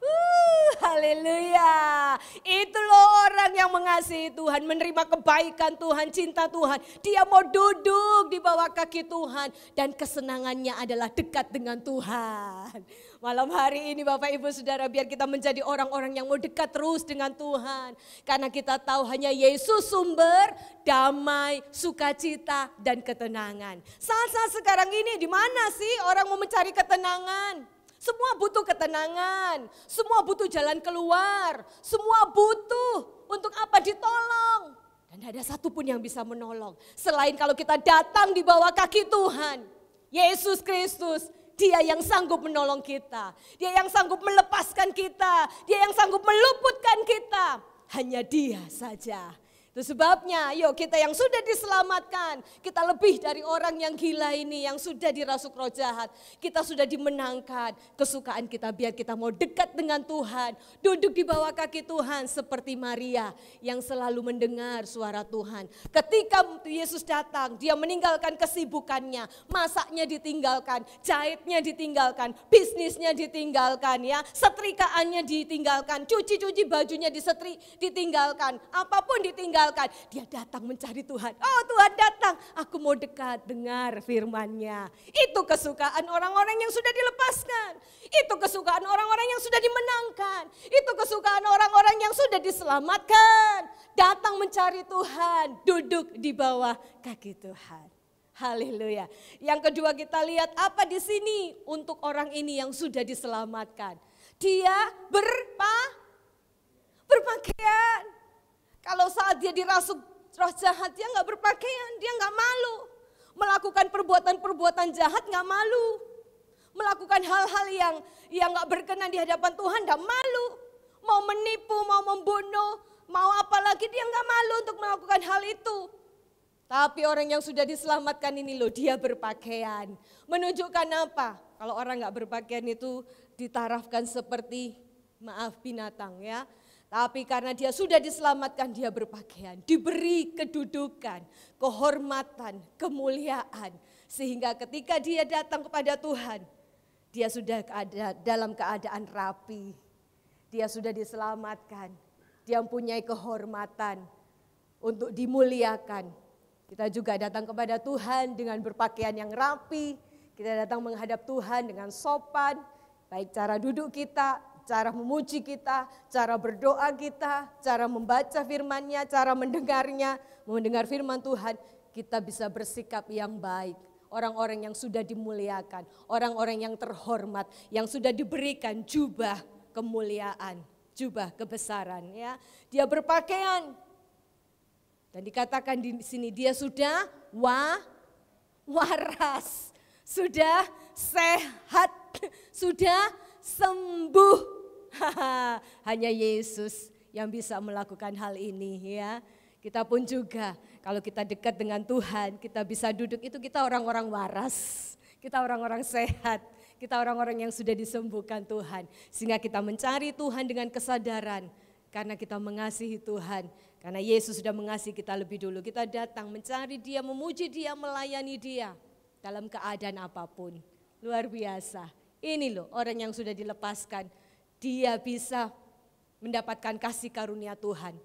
Uh, haleluya. Itu loh orang yang mengasihi Tuhan, menerima kebaikan Tuhan, cinta Tuhan. Dia mau duduk di bawah kaki Tuhan dan kesenangannya adalah dekat dengan Tuhan. Malam hari ini Bapak Ibu Saudara biar kita menjadi orang-orang yang mau dekat terus dengan Tuhan. Karena kita tahu hanya Yesus sumber damai, sukacita dan ketenangan. Saat-saat sekarang ini di mana sih orang mau mencari ketenangan? Semua butuh ketenangan, semua butuh jalan keluar, semua butuh untuk apa ditolong. Dan tidak ada satupun yang bisa menolong. Selain kalau kita datang di bawah kaki Tuhan. Yesus Kristus, dia yang sanggup menolong kita. Dia yang sanggup melepaskan kita. Dia yang sanggup meluputkan kita. Hanya dia saja. Itu sebabnya, yuk kita yang sudah diselamatkan, kita lebih dari orang yang gila ini, yang sudah dirasuk roh jahat. Kita sudah dimenangkan, kesukaan kita biar kita mau dekat dengan Tuhan. Duduk di bawah kaki Tuhan seperti Maria yang selalu mendengar suara Tuhan. Ketika Yesus datang, dia meninggalkan kesibukannya, masaknya ditinggalkan, jahitnya ditinggalkan, bisnisnya ditinggalkan ya, setrikaannya ditinggalkan, cuci-cuci bajunya disetri, ditinggalkan, apapun ditinggalkan tinggalkan. Dia datang mencari Tuhan. Oh Tuhan datang, aku mau dekat dengar firman-Nya. Itu kesukaan orang-orang yang sudah dilepaskan. Itu kesukaan orang-orang yang sudah dimenangkan. Itu kesukaan orang-orang yang sudah diselamatkan. Datang mencari Tuhan, duduk di bawah kaki Tuhan. Haleluya. Yang kedua kita lihat apa di sini untuk orang ini yang sudah diselamatkan. Dia berpa berpakaian kalau saat dia dirasuk roh jahat, dia nggak berpakaian, dia nggak malu. Melakukan perbuatan-perbuatan jahat nggak malu. Melakukan hal-hal yang yang nggak berkenan di hadapan Tuhan nggak malu. Mau menipu, mau membunuh, mau apa lagi dia nggak malu untuk melakukan hal itu. Tapi orang yang sudah diselamatkan ini loh dia berpakaian. Menunjukkan apa? Kalau orang nggak berpakaian itu ditarafkan seperti maaf binatang ya. Tapi karena dia sudah diselamatkan, dia berpakaian, diberi kedudukan, kehormatan, kemuliaan. Sehingga ketika dia datang kepada Tuhan, dia sudah ada dalam keadaan rapi. Dia sudah diselamatkan, dia mempunyai kehormatan untuk dimuliakan. Kita juga datang kepada Tuhan dengan berpakaian yang rapi, kita datang menghadap Tuhan dengan sopan, baik cara duduk kita, cara memuji kita, cara berdoa kita, cara membaca firmannya, cara mendengarnya, mendengar firman Tuhan, kita bisa bersikap yang baik. Orang-orang yang sudah dimuliakan, orang-orang yang terhormat, yang sudah diberikan jubah kemuliaan, jubah kebesaran ya. Dia berpakaian dan dikatakan di sini dia sudah wa waras, sudah sehat, sudah sembuh. Hanya Yesus yang bisa melakukan hal ini ya. Kita pun juga kalau kita dekat dengan Tuhan, kita bisa duduk itu kita orang-orang waras, kita orang-orang sehat, kita orang-orang yang sudah disembuhkan Tuhan. Sehingga kita mencari Tuhan dengan kesadaran karena kita mengasihi Tuhan, karena Yesus sudah mengasihi kita lebih dulu. Kita datang mencari Dia, memuji Dia, melayani Dia dalam keadaan apapun. Luar biasa. Ini loh orang yang sudah dilepaskan dia bisa mendapatkan kasih karunia Tuhan.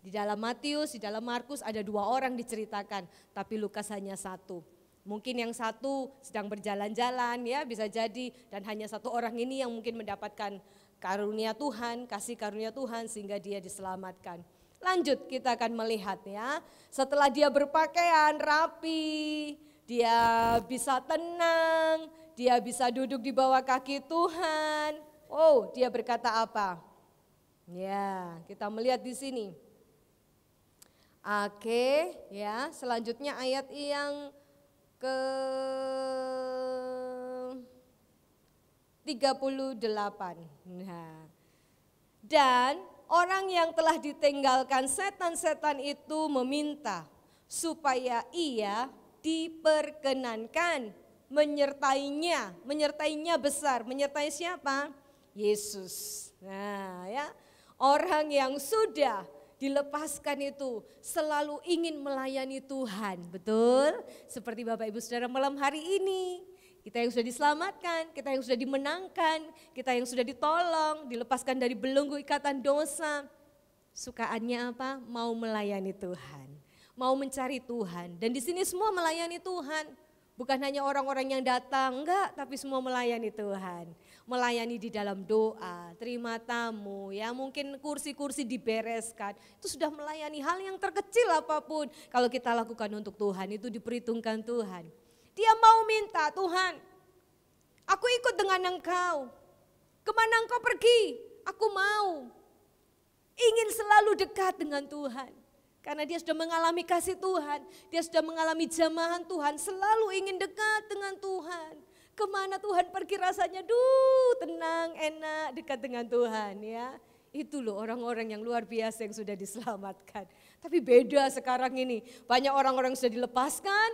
Di dalam Matius, di dalam Markus ada dua orang diceritakan, tapi Lukas hanya satu. Mungkin yang satu sedang berjalan-jalan ya bisa jadi dan hanya satu orang ini yang mungkin mendapatkan karunia Tuhan, kasih karunia Tuhan sehingga dia diselamatkan. Lanjut kita akan melihat ya. Setelah dia berpakaian rapi, dia bisa tenang, dia bisa duduk di bawah kaki Tuhan, Oh, dia berkata apa? Ya, kita melihat di sini. Oke, ya, selanjutnya ayat yang ke 38. Nah. Dan orang yang telah ditinggalkan setan-setan itu meminta supaya ia diperkenankan menyertainya, menyertainya besar, menyertai siapa? Yesus. Nah, ya. Orang yang sudah dilepaskan itu selalu ingin melayani Tuhan, betul? Seperti Bapak Ibu Saudara malam hari ini, kita yang sudah diselamatkan, kita yang sudah dimenangkan, kita yang sudah ditolong, dilepaskan dari belenggu ikatan dosa. Sukaannya apa? Mau melayani Tuhan, mau mencari Tuhan. Dan di sini semua melayani Tuhan. Bukan hanya orang-orang yang datang, enggak, tapi semua melayani Tuhan melayani di dalam doa, terima tamu, ya mungkin kursi-kursi dibereskan. Itu sudah melayani hal yang terkecil apapun. Kalau kita lakukan untuk Tuhan itu diperhitungkan Tuhan. Dia mau minta, Tuhan aku ikut dengan engkau. Kemana engkau pergi, aku mau. Ingin selalu dekat dengan Tuhan. Karena dia sudah mengalami kasih Tuhan, dia sudah mengalami jamahan Tuhan, selalu ingin dekat dengan Tuhan. Kemana Tuhan pergi rasanya, duh tenang, enak, dekat dengan Tuhan ya. Itu loh orang-orang yang luar biasa yang sudah diselamatkan. Tapi beda sekarang ini. Banyak orang-orang sudah dilepaskan,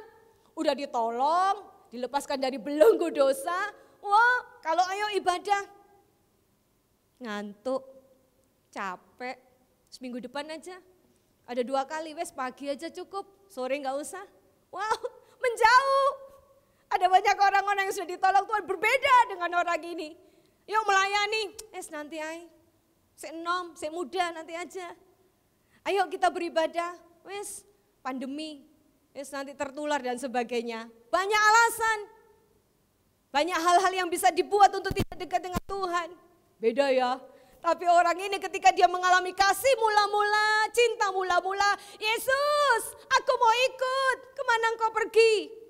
udah ditolong, dilepaskan dari belenggu dosa. Wah kalau ayo ibadah, ngantuk, capek, seminggu depan aja. Ada dua kali, wes pagi aja cukup, sore nggak usah. Wow, menjauh. Ada banyak orang-orang yang sudah ditolong Tuhan berbeda dengan orang ini. Yuk melayani, es nanti ay. Si enom, si muda nanti aja. Ayo kita beribadah, wes pandemi, wes nanti tertular dan sebagainya. Banyak alasan, banyak hal-hal yang bisa dibuat untuk tidak dekat dengan Tuhan. Beda ya, tapi orang ini ketika dia mengalami kasih mula-mula, cinta mula-mula, Yesus aku mau ikut, kemana engkau pergi?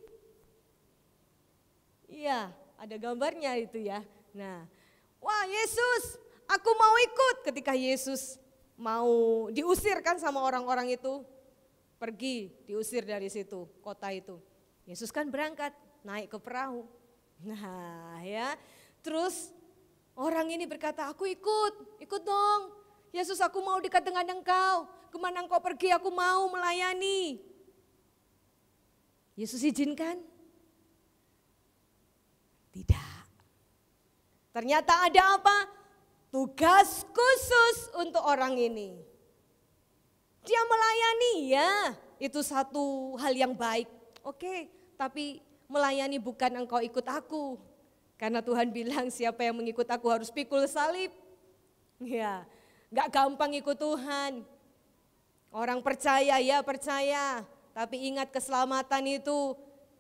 Iya, ada gambarnya itu ya. Nah, wah Yesus, aku mau ikut. Ketika Yesus mau diusirkan sama orang-orang itu, pergi diusir dari situ, kota itu. Yesus kan berangkat, naik ke perahu. Nah, ya. Terus orang ini berkata, "Aku ikut, ikut dong. Yesus, aku mau dekat dengan Engkau. Kemana Engkau pergi, aku mau melayani." Yesus izinkan, tidak. Ternyata ada apa? Tugas khusus untuk orang ini. Dia melayani ya, itu satu hal yang baik. Oke, tapi melayani bukan engkau ikut aku. Karena Tuhan bilang siapa yang mengikut aku harus pikul salib. Ya, gak gampang ikut Tuhan. Orang percaya ya percaya, tapi ingat keselamatan itu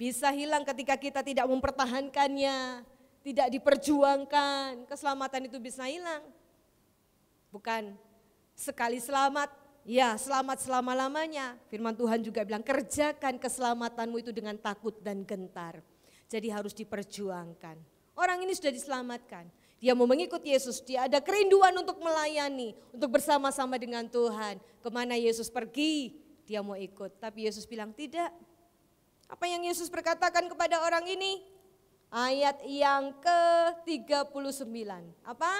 bisa hilang ketika kita tidak mempertahankannya, tidak diperjuangkan, keselamatan itu bisa hilang. Bukan sekali selamat, ya selamat selama-lamanya. Firman Tuhan juga bilang kerjakan keselamatanmu itu dengan takut dan gentar. Jadi harus diperjuangkan. Orang ini sudah diselamatkan. Dia mau mengikut Yesus, dia ada kerinduan untuk melayani, untuk bersama-sama dengan Tuhan. Kemana Yesus pergi, dia mau ikut. Tapi Yesus bilang, tidak, apa yang Yesus perkatakan kepada orang ini? Ayat yang ke-39. Apa?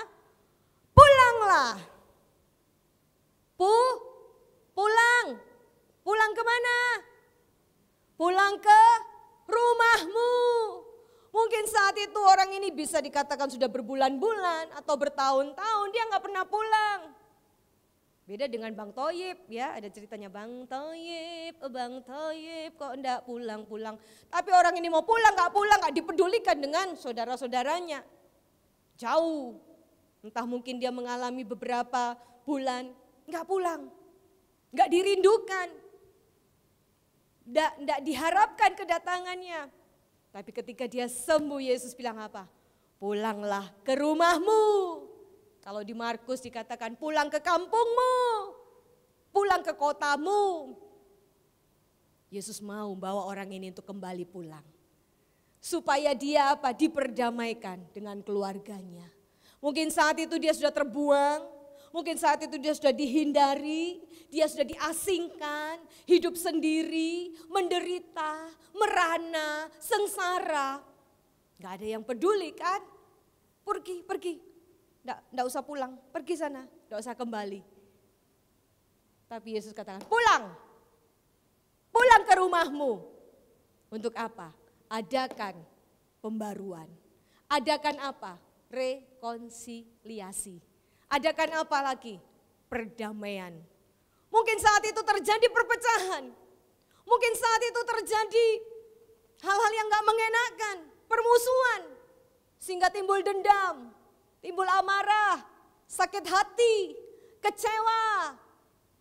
Pulanglah. Pu pulang. Pulang ke Pulang ke rumahmu. Mungkin saat itu orang ini bisa dikatakan sudah berbulan-bulan atau bertahun-tahun dia nggak pernah pulang. Beda dengan Bang Toyib ya, ada ceritanya Bang Toyib, oh, Bang Toyib kok enggak pulang-pulang. Tapi orang ini mau pulang enggak pulang enggak dipedulikan dengan saudara-saudaranya. Jauh. Entah mungkin dia mengalami beberapa bulan enggak pulang. Enggak dirindukan. Enggak, enggak diharapkan kedatangannya. Tapi ketika dia sembuh Yesus bilang apa? Pulanglah ke rumahmu. Kalau di Markus dikatakan pulang ke kampungmu, pulang ke kotamu. Yesus mau bawa orang ini untuk kembali pulang. Supaya dia apa? Diperdamaikan dengan keluarganya. Mungkin saat itu dia sudah terbuang, mungkin saat itu dia sudah dihindari, dia sudah diasingkan, hidup sendiri, menderita, merana, sengsara. Gak ada yang peduli kan? Pergi, pergi, tidak usah pulang, pergi sana, tidak usah kembali. Tapi Yesus katakan, pulang, pulang ke rumahmu. Untuk apa? Adakan pembaruan. Adakan apa? Rekonsiliasi. Adakan apa lagi? Perdamaian. Mungkin saat itu terjadi perpecahan. Mungkin saat itu terjadi hal-hal yang gak mengenakan, permusuhan, sehingga timbul dendam, timbul amarah, sakit hati, kecewa,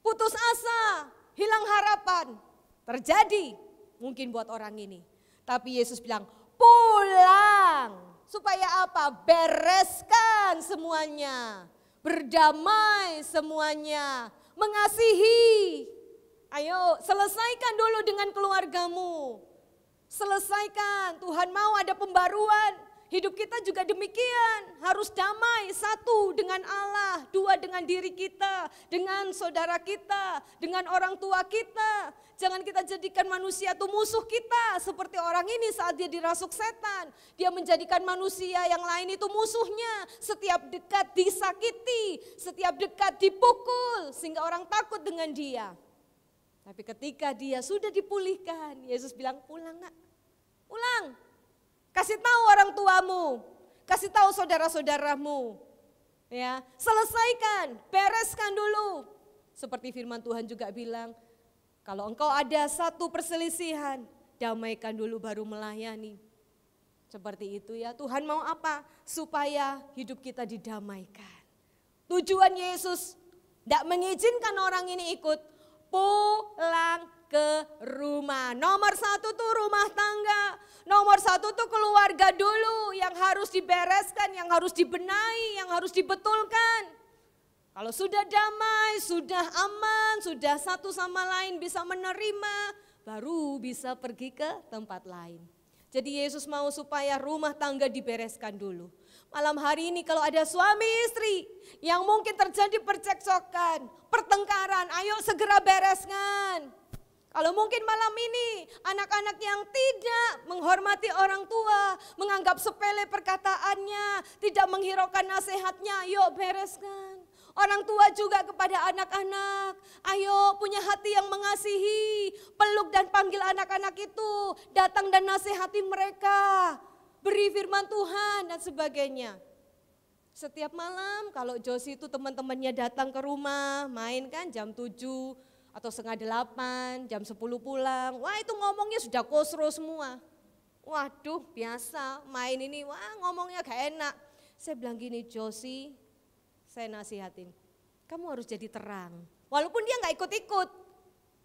putus asa, hilang harapan. Terjadi mungkin buat orang ini. Tapi Yesus bilang, pulang. Supaya apa? Bereskan semuanya. Berdamai semuanya. Mengasihi. Ayo, selesaikan dulu dengan keluargamu. Selesaikan. Tuhan mau ada pembaruan. Hidup kita juga demikian, harus damai satu dengan Allah, dua dengan diri kita, dengan saudara kita, dengan orang tua kita. Jangan kita jadikan manusia itu musuh kita seperti orang ini saat dia dirasuk setan. Dia menjadikan manusia yang lain itu musuhnya. Setiap dekat disakiti, setiap dekat dipukul sehingga orang takut dengan dia. Tapi ketika dia sudah dipulihkan, Yesus bilang pulang nak, pulang Kasih tahu orang tuamu, kasih tahu saudara-saudaramu. Ya, selesaikan, bereskan dulu. Seperti firman Tuhan juga bilang, kalau engkau ada satu perselisihan, damaikan dulu baru melayani. Seperti itu ya, Tuhan mau apa? Supaya hidup kita didamaikan. Tujuan Yesus tidak mengizinkan orang ini ikut pulang ke rumah. Nomor satu tuh rumah tangga. Nomor satu tuh keluarga dulu yang harus dibereskan, yang harus dibenahi, yang harus dibetulkan. Kalau sudah damai, sudah aman, sudah satu sama lain bisa menerima, baru bisa pergi ke tempat lain. Jadi Yesus mau supaya rumah tangga dibereskan dulu. Malam hari ini kalau ada suami istri yang mungkin terjadi percekcokan, pertengkaran, ayo segera bereskan. Kalau mungkin malam ini anak-anak yang tidak menghormati orang tua, menganggap sepele perkataannya, tidak menghiraukan nasihatnya, yuk bereskan. Orang tua juga kepada anak-anak, ayo punya hati yang mengasihi, peluk dan panggil anak-anak itu, datang dan nasihati mereka, beri firman Tuhan dan sebagainya. Setiap malam kalau Josi itu teman-temannya datang ke rumah, main kan jam 7, atau setengah delapan, jam sepuluh pulang. Wah itu ngomongnya sudah kosro semua. Waduh biasa main ini, wah ngomongnya gak enak. Saya bilang gini, Josie, saya nasihatin, kamu harus jadi terang. Walaupun dia nggak ikut-ikut.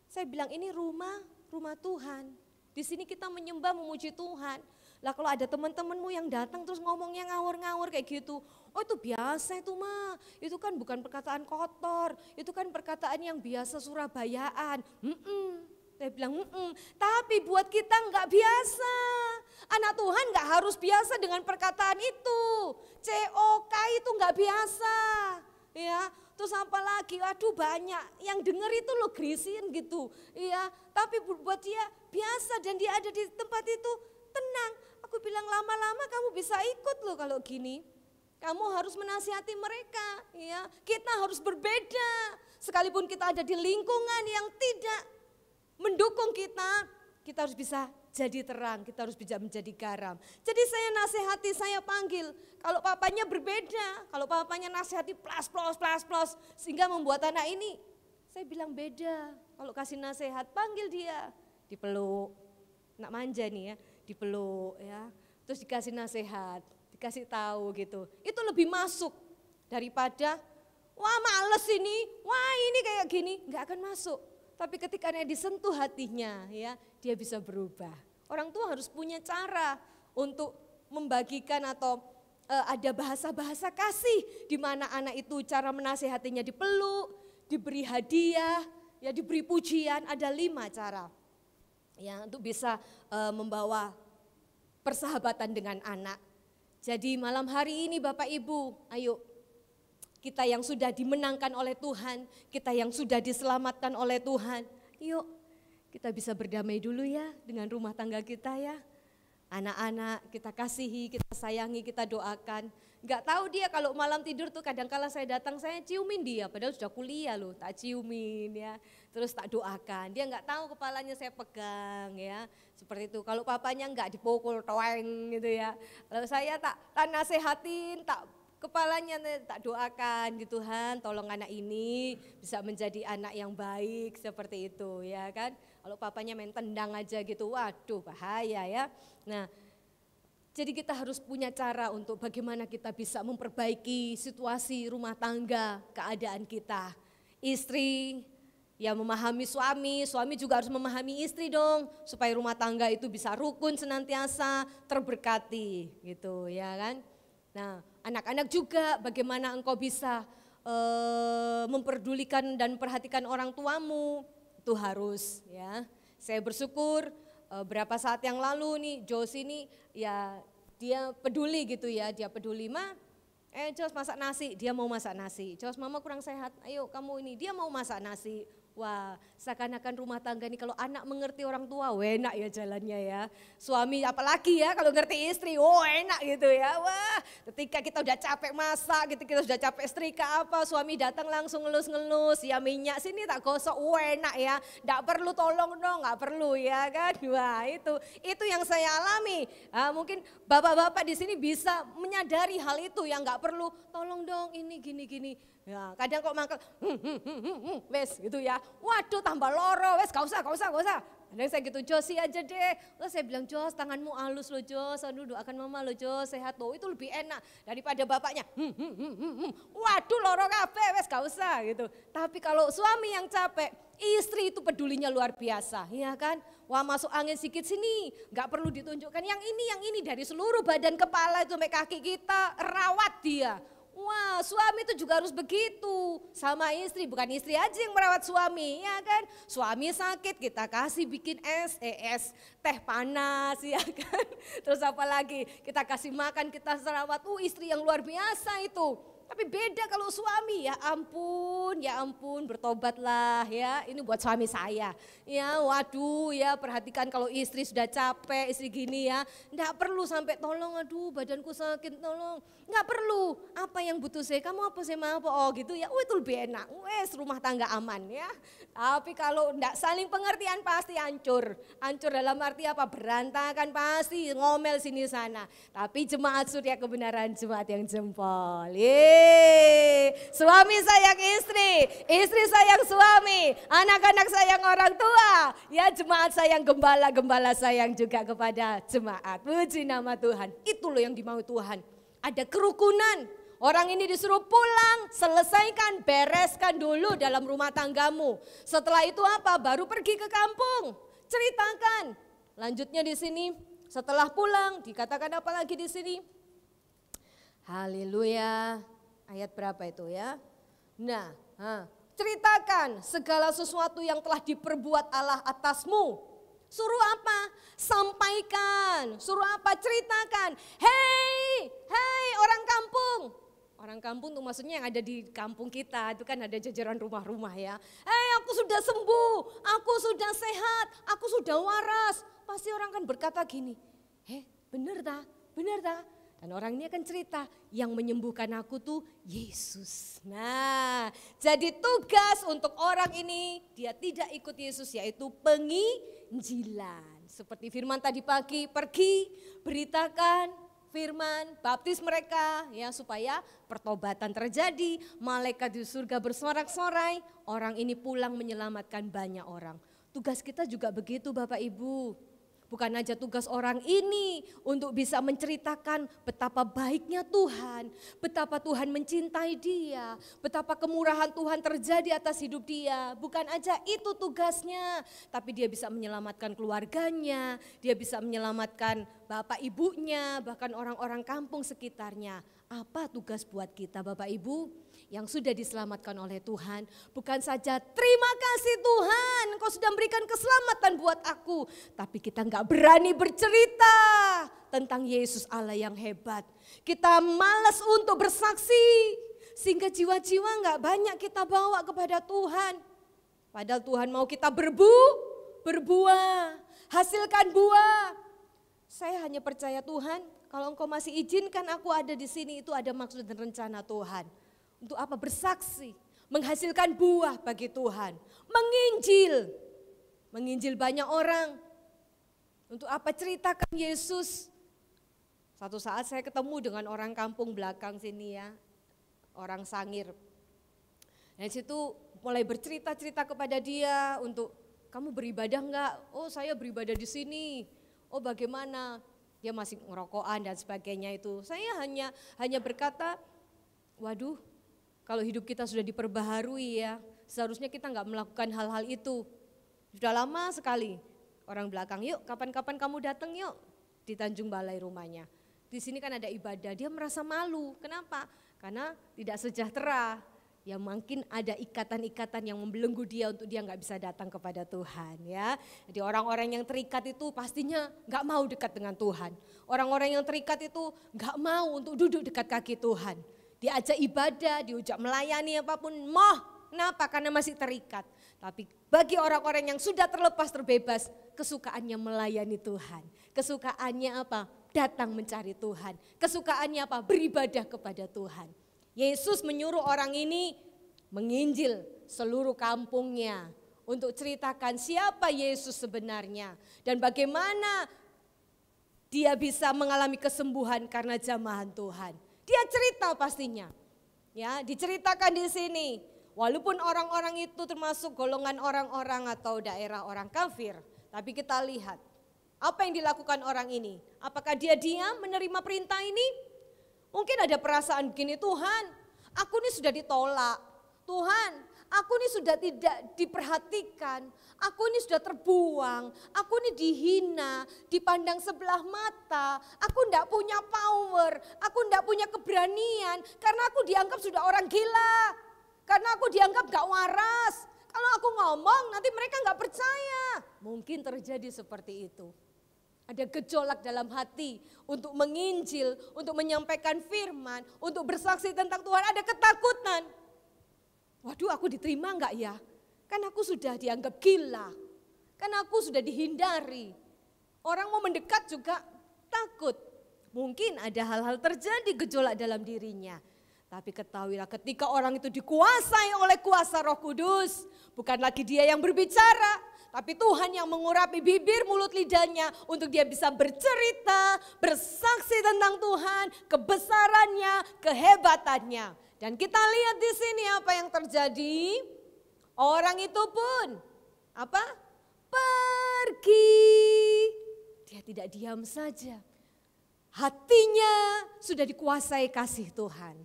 Saya bilang ini rumah, rumah Tuhan. Di sini kita menyembah memuji Tuhan. Lah kalau ada teman-temanmu yang datang terus ngomongnya ngawur-ngawur kayak gitu, oh itu biasa itu mah, itu kan bukan perkataan kotor, itu kan perkataan yang biasa Surabayaan. Mm -mm. Saya bilang, mm -mm. tapi buat kita nggak biasa. Anak Tuhan nggak harus biasa dengan perkataan itu. COK itu nggak biasa. Ya, terus apa lagi? Aduh banyak yang denger itu lo krisin gitu. Iya, tapi buat dia biasa dan dia ada di tempat itu tenang. Aku bilang lama-lama kamu bisa ikut loh kalau gini. Kamu harus menasihati mereka, ya. Kita harus berbeda. Sekalipun kita ada di lingkungan yang tidak mendukung kita, kita harus bisa jadi terang, kita harus bisa menjadi garam. Jadi saya nasihati, saya panggil. Kalau papanya berbeda, kalau papanya nasihati plus plus plus plus sehingga membuat anak ini saya bilang beda. Kalau kasih nasihat panggil dia, dipeluk. Nak manja nih ya dipeluk ya, terus dikasih nasihat, dikasih tahu gitu. Itu lebih masuk daripada wah males ini, wah ini kayak gini, nggak akan masuk. Tapi ketika dia disentuh hatinya ya, dia bisa berubah. Orang tua harus punya cara untuk membagikan atau e, ada bahasa-bahasa kasih di mana anak itu cara menasehatinya dipeluk, diberi hadiah, ya diberi pujian, ada lima cara ya untuk bisa uh, membawa persahabatan dengan anak. Jadi malam hari ini Bapak Ibu, ayo kita yang sudah dimenangkan oleh Tuhan, kita yang sudah diselamatkan oleh Tuhan, yuk kita bisa berdamai dulu ya dengan rumah tangga kita ya. Anak-anak kita kasihi, kita sayangi, kita doakan. Gak tahu dia kalau malam tidur tuh kadang kala saya datang saya ciumin dia padahal sudah kuliah loh tak ciumin ya. Terus tak doakan. Dia nggak tahu kepalanya saya pegang ya. Seperti itu. Kalau papanya nggak dipukul toeng gitu ya. Kalau saya tak tak nasehatin, tak kepalanya tak doakan gitu Tuhan tolong anak ini bisa menjadi anak yang baik seperti itu ya kan kalau papanya main tendang aja gitu waduh bahaya ya nah jadi kita harus punya cara untuk bagaimana kita bisa memperbaiki situasi rumah tangga, keadaan kita. Istri ya memahami suami, suami juga harus memahami istri dong supaya rumah tangga itu bisa rukun senantiasa, terberkati gitu ya kan. Nah, anak-anak juga bagaimana engkau bisa e, memperdulikan dan perhatikan orang tuamu itu harus ya. Saya bersyukur Eh, berapa saat yang lalu nih Jos ini ya dia peduli gitu ya, dia peduli mah eh Jos masak nasi, dia mau masak nasi. Jos mama kurang sehat, ayo kamu ini, dia mau masak nasi. Wah, seakan-akan rumah tangga ini kalau anak mengerti orang tua, enak ya jalannya ya. Suami apalagi ya kalau ngerti istri, oh enak gitu ya. Wah, ketika kita udah capek masak, gitu kita sudah capek setrika apa, suami datang langsung ngelus-ngelus, ya minyak sini tak gosok, oh enak ya. tidak perlu tolong dong, nggak perlu ya kan. Wah, itu itu yang saya alami. Nah, mungkin bapak-bapak di sini bisa menyadari hal itu yang nggak perlu tolong dong ini gini-gini Ya, kadang kok mangkel, hmm, hmm, hmm, hmm, wes gitu ya. Waduh tambah loro, wes gak usah, gak usah, gak usah. Kadang saya gitu, Josi aja deh. Terus saya bilang, Jos tanganmu halus loh Jos, aduh doakan mama loh Jos, sehat loh. Itu lebih enak daripada bapaknya. Hmm, hmm, hmm, hmm, hmm. Waduh loro kafe, wes gak usah gitu. Tapi kalau suami yang capek, istri itu pedulinya luar biasa, ya kan? Wah masuk angin sedikit sini, nggak perlu ditunjukkan. Yang ini, yang ini dari seluruh badan kepala itu sampai kaki kita, rawat dia Wah, suami itu juga harus begitu sama istri, bukan istri aja yang merawat suami, ya kan? Suami sakit, kita kasih bikin es, eh, es teh panas, ya kan? Terus apa lagi? Kita kasih makan, kita serawat. Uh, istri yang luar biasa itu. Tapi beda kalau suami, ya ampun, ya ampun, bertobatlah ya. Ini buat suami saya. Ya, waduh, ya perhatikan kalau istri sudah capek, istri gini ya. Enggak perlu sampai tolong, aduh, badanku sakit, tolong. Enggak perlu. Apa yang butuh saya? Kamu apa sih mau apa? Oh, gitu ya. Oh, itu lebih enak. Wes, rumah tangga aman ya. Tapi kalau enggak saling pengertian pasti hancur. Hancur dalam arti apa? Berantakan pasti, ngomel sini sana. Tapi jemaat surya kebenaran, jemaat yang jempol. Yeah. Suami sayang istri, istri sayang suami, anak-anak sayang orang tua. Ya jemaat sayang gembala, gembala sayang juga kepada jemaat. Puji nama Tuhan. Itu loh yang dimau Tuhan. Ada kerukunan. Orang ini disuruh pulang, selesaikan, bereskan dulu dalam rumah tanggamu. Setelah itu apa? Baru pergi ke kampung. Ceritakan. Lanjutnya di sini, setelah pulang dikatakan apa lagi di sini? Haleluya. Ayat berapa itu ya? Nah, ha, ceritakan segala sesuatu yang telah diperbuat Allah atasmu. Suruh apa? Sampaikan. Suruh apa? Ceritakan. Hei, hei orang kampung. Orang kampung itu maksudnya yang ada di kampung kita, itu kan ada jajaran rumah-rumah ya. Hei aku sudah sembuh, aku sudah sehat, aku sudah waras. Pasti orang kan berkata gini, Hei, bener tak? Bener tak? Dan orang ini akan cerita, yang menyembuhkan aku tuh Yesus. Nah, jadi tugas untuk orang ini, dia tidak ikut Yesus yaitu penginjilan. Seperti firman tadi pagi, pergi, beritakan firman, baptis mereka ya supaya pertobatan terjadi, malaikat di surga bersorak-sorai, orang ini pulang menyelamatkan banyak orang. Tugas kita juga begitu Bapak Ibu. Bukan aja tugas orang ini untuk bisa menceritakan betapa baiknya Tuhan, betapa Tuhan mencintai dia, betapa kemurahan Tuhan terjadi atas hidup dia. Bukan aja itu tugasnya, tapi dia bisa menyelamatkan keluarganya, dia bisa menyelamatkan bapak ibunya, bahkan orang-orang kampung sekitarnya. Apa tugas buat kita Bapak Ibu? yang sudah diselamatkan oleh Tuhan. Bukan saja terima kasih Tuhan, Engkau sudah memberikan keselamatan buat aku. Tapi kita nggak berani bercerita tentang Yesus Allah yang hebat. Kita malas untuk bersaksi sehingga jiwa-jiwa nggak banyak kita bawa kepada Tuhan. Padahal Tuhan mau kita berbu, berbuah, hasilkan buah. Saya hanya percaya Tuhan, kalau engkau masih izinkan aku ada di sini itu ada maksud dan rencana Tuhan. Untuk apa? Bersaksi, menghasilkan buah bagi Tuhan, menginjil, menginjil banyak orang. Untuk apa ceritakan Yesus? Satu saat saya ketemu dengan orang kampung belakang sini ya, orang Sangir. Dan situ mulai bercerita-cerita kepada dia untuk kamu beribadah enggak? Oh saya beribadah di sini. Oh bagaimana? Dia masih ngerokokan dan sebagainya itu. Saya hanya hanya berkata, waduh kalau hidup kita sudah diperbaharui ya, seharusnya kita nggak melakukan hal-hal itu. Sudah lama sekali orang belakang, yuk kapan-kapan kamu datang yuk di Tanjung Balai rumahnya. Di sini kan ada ibadah, dia merasa malu. Kenapa? Karena tidak sejahtera. Ya mungkin ada ikatan-ikatan yang membelenggu dia untuk dia nggak bisa datang kepada Tuhan ya. Jadi orang-orang yang terikat itu pastinya nggak mau dekat dengan Tuhan. Orang-orang yang terikat itu nggak mau untuk duduk dekat kaki Tuhan diajak ibadah, diajak melayani apapun, moh, kenapa? Karena masih terikat. Tapi bagi orang-orang yang sudah terlepas terbebas, kesukaannya melayani Tuhan. Kesukaannya apa? Datang mencari Tuhan. Kesukaannya apa? Beribadah kepada Tuhan. Yesus menyuruh orang ini menginjil seluruh kampungnya untuk ceritakan siapa Yesus sebenarnya dan bagaimana dia bisa mengalami kesembuhan karena jamahan Tuhan. Dia cerita pastinya. Ya, diceritakan di sini. Walaupun orang-orang itu termasuk golongan orang-orang atau daerah orang kafir, tapi kita lihat apa yang dilakukan orang ini. Apakah dia diam menerima perintah ini? Mungkin ada perasaan gini, Tuhan, aku ini sudah ditolak. Tuhan, aku ini sudah tidak diperhatikan, aku ini sudah terbuang, aku ini dihina, dipandang sebelah mata, aku tidak punya power, aku tidak punya keberanian, karena aku dianggap sudah orang gila, karena aku dianggap gak waras. Kalau aku ngomong nanti mereka gak percaya. Mungkin terjadi seperti itu. Ada gejolak dalam hati untuk menginjil, untuk menyampaikan firman, untuk bersaksi tentang Tuhan. Ada ketakutan, waduh aku diterima enggak ya? Kan aku sudah dianggap gila, kan aku sudah dihindari. Orang mau mendekat juga takut. Mungkin ada hal-hal terjadi gejolak dalam dirinya. Tapi ketahuilah ketika orang itu dikuasai oleh kuasa roh kudus. Bukan lagi dia yang berbicara. Tapi Tuhan yang mengurapi bibir mulut lidahnya untuk dia bisa bercerita, bersaksi tentang Tuhan, kebesarannya, kehebatannya. Dan kita lihat di sini apa yang terjadi. Orang itu pun apa? Pergi. Dia tidak diam saja. Hatinya sudah dikuasai kasih Tuhan.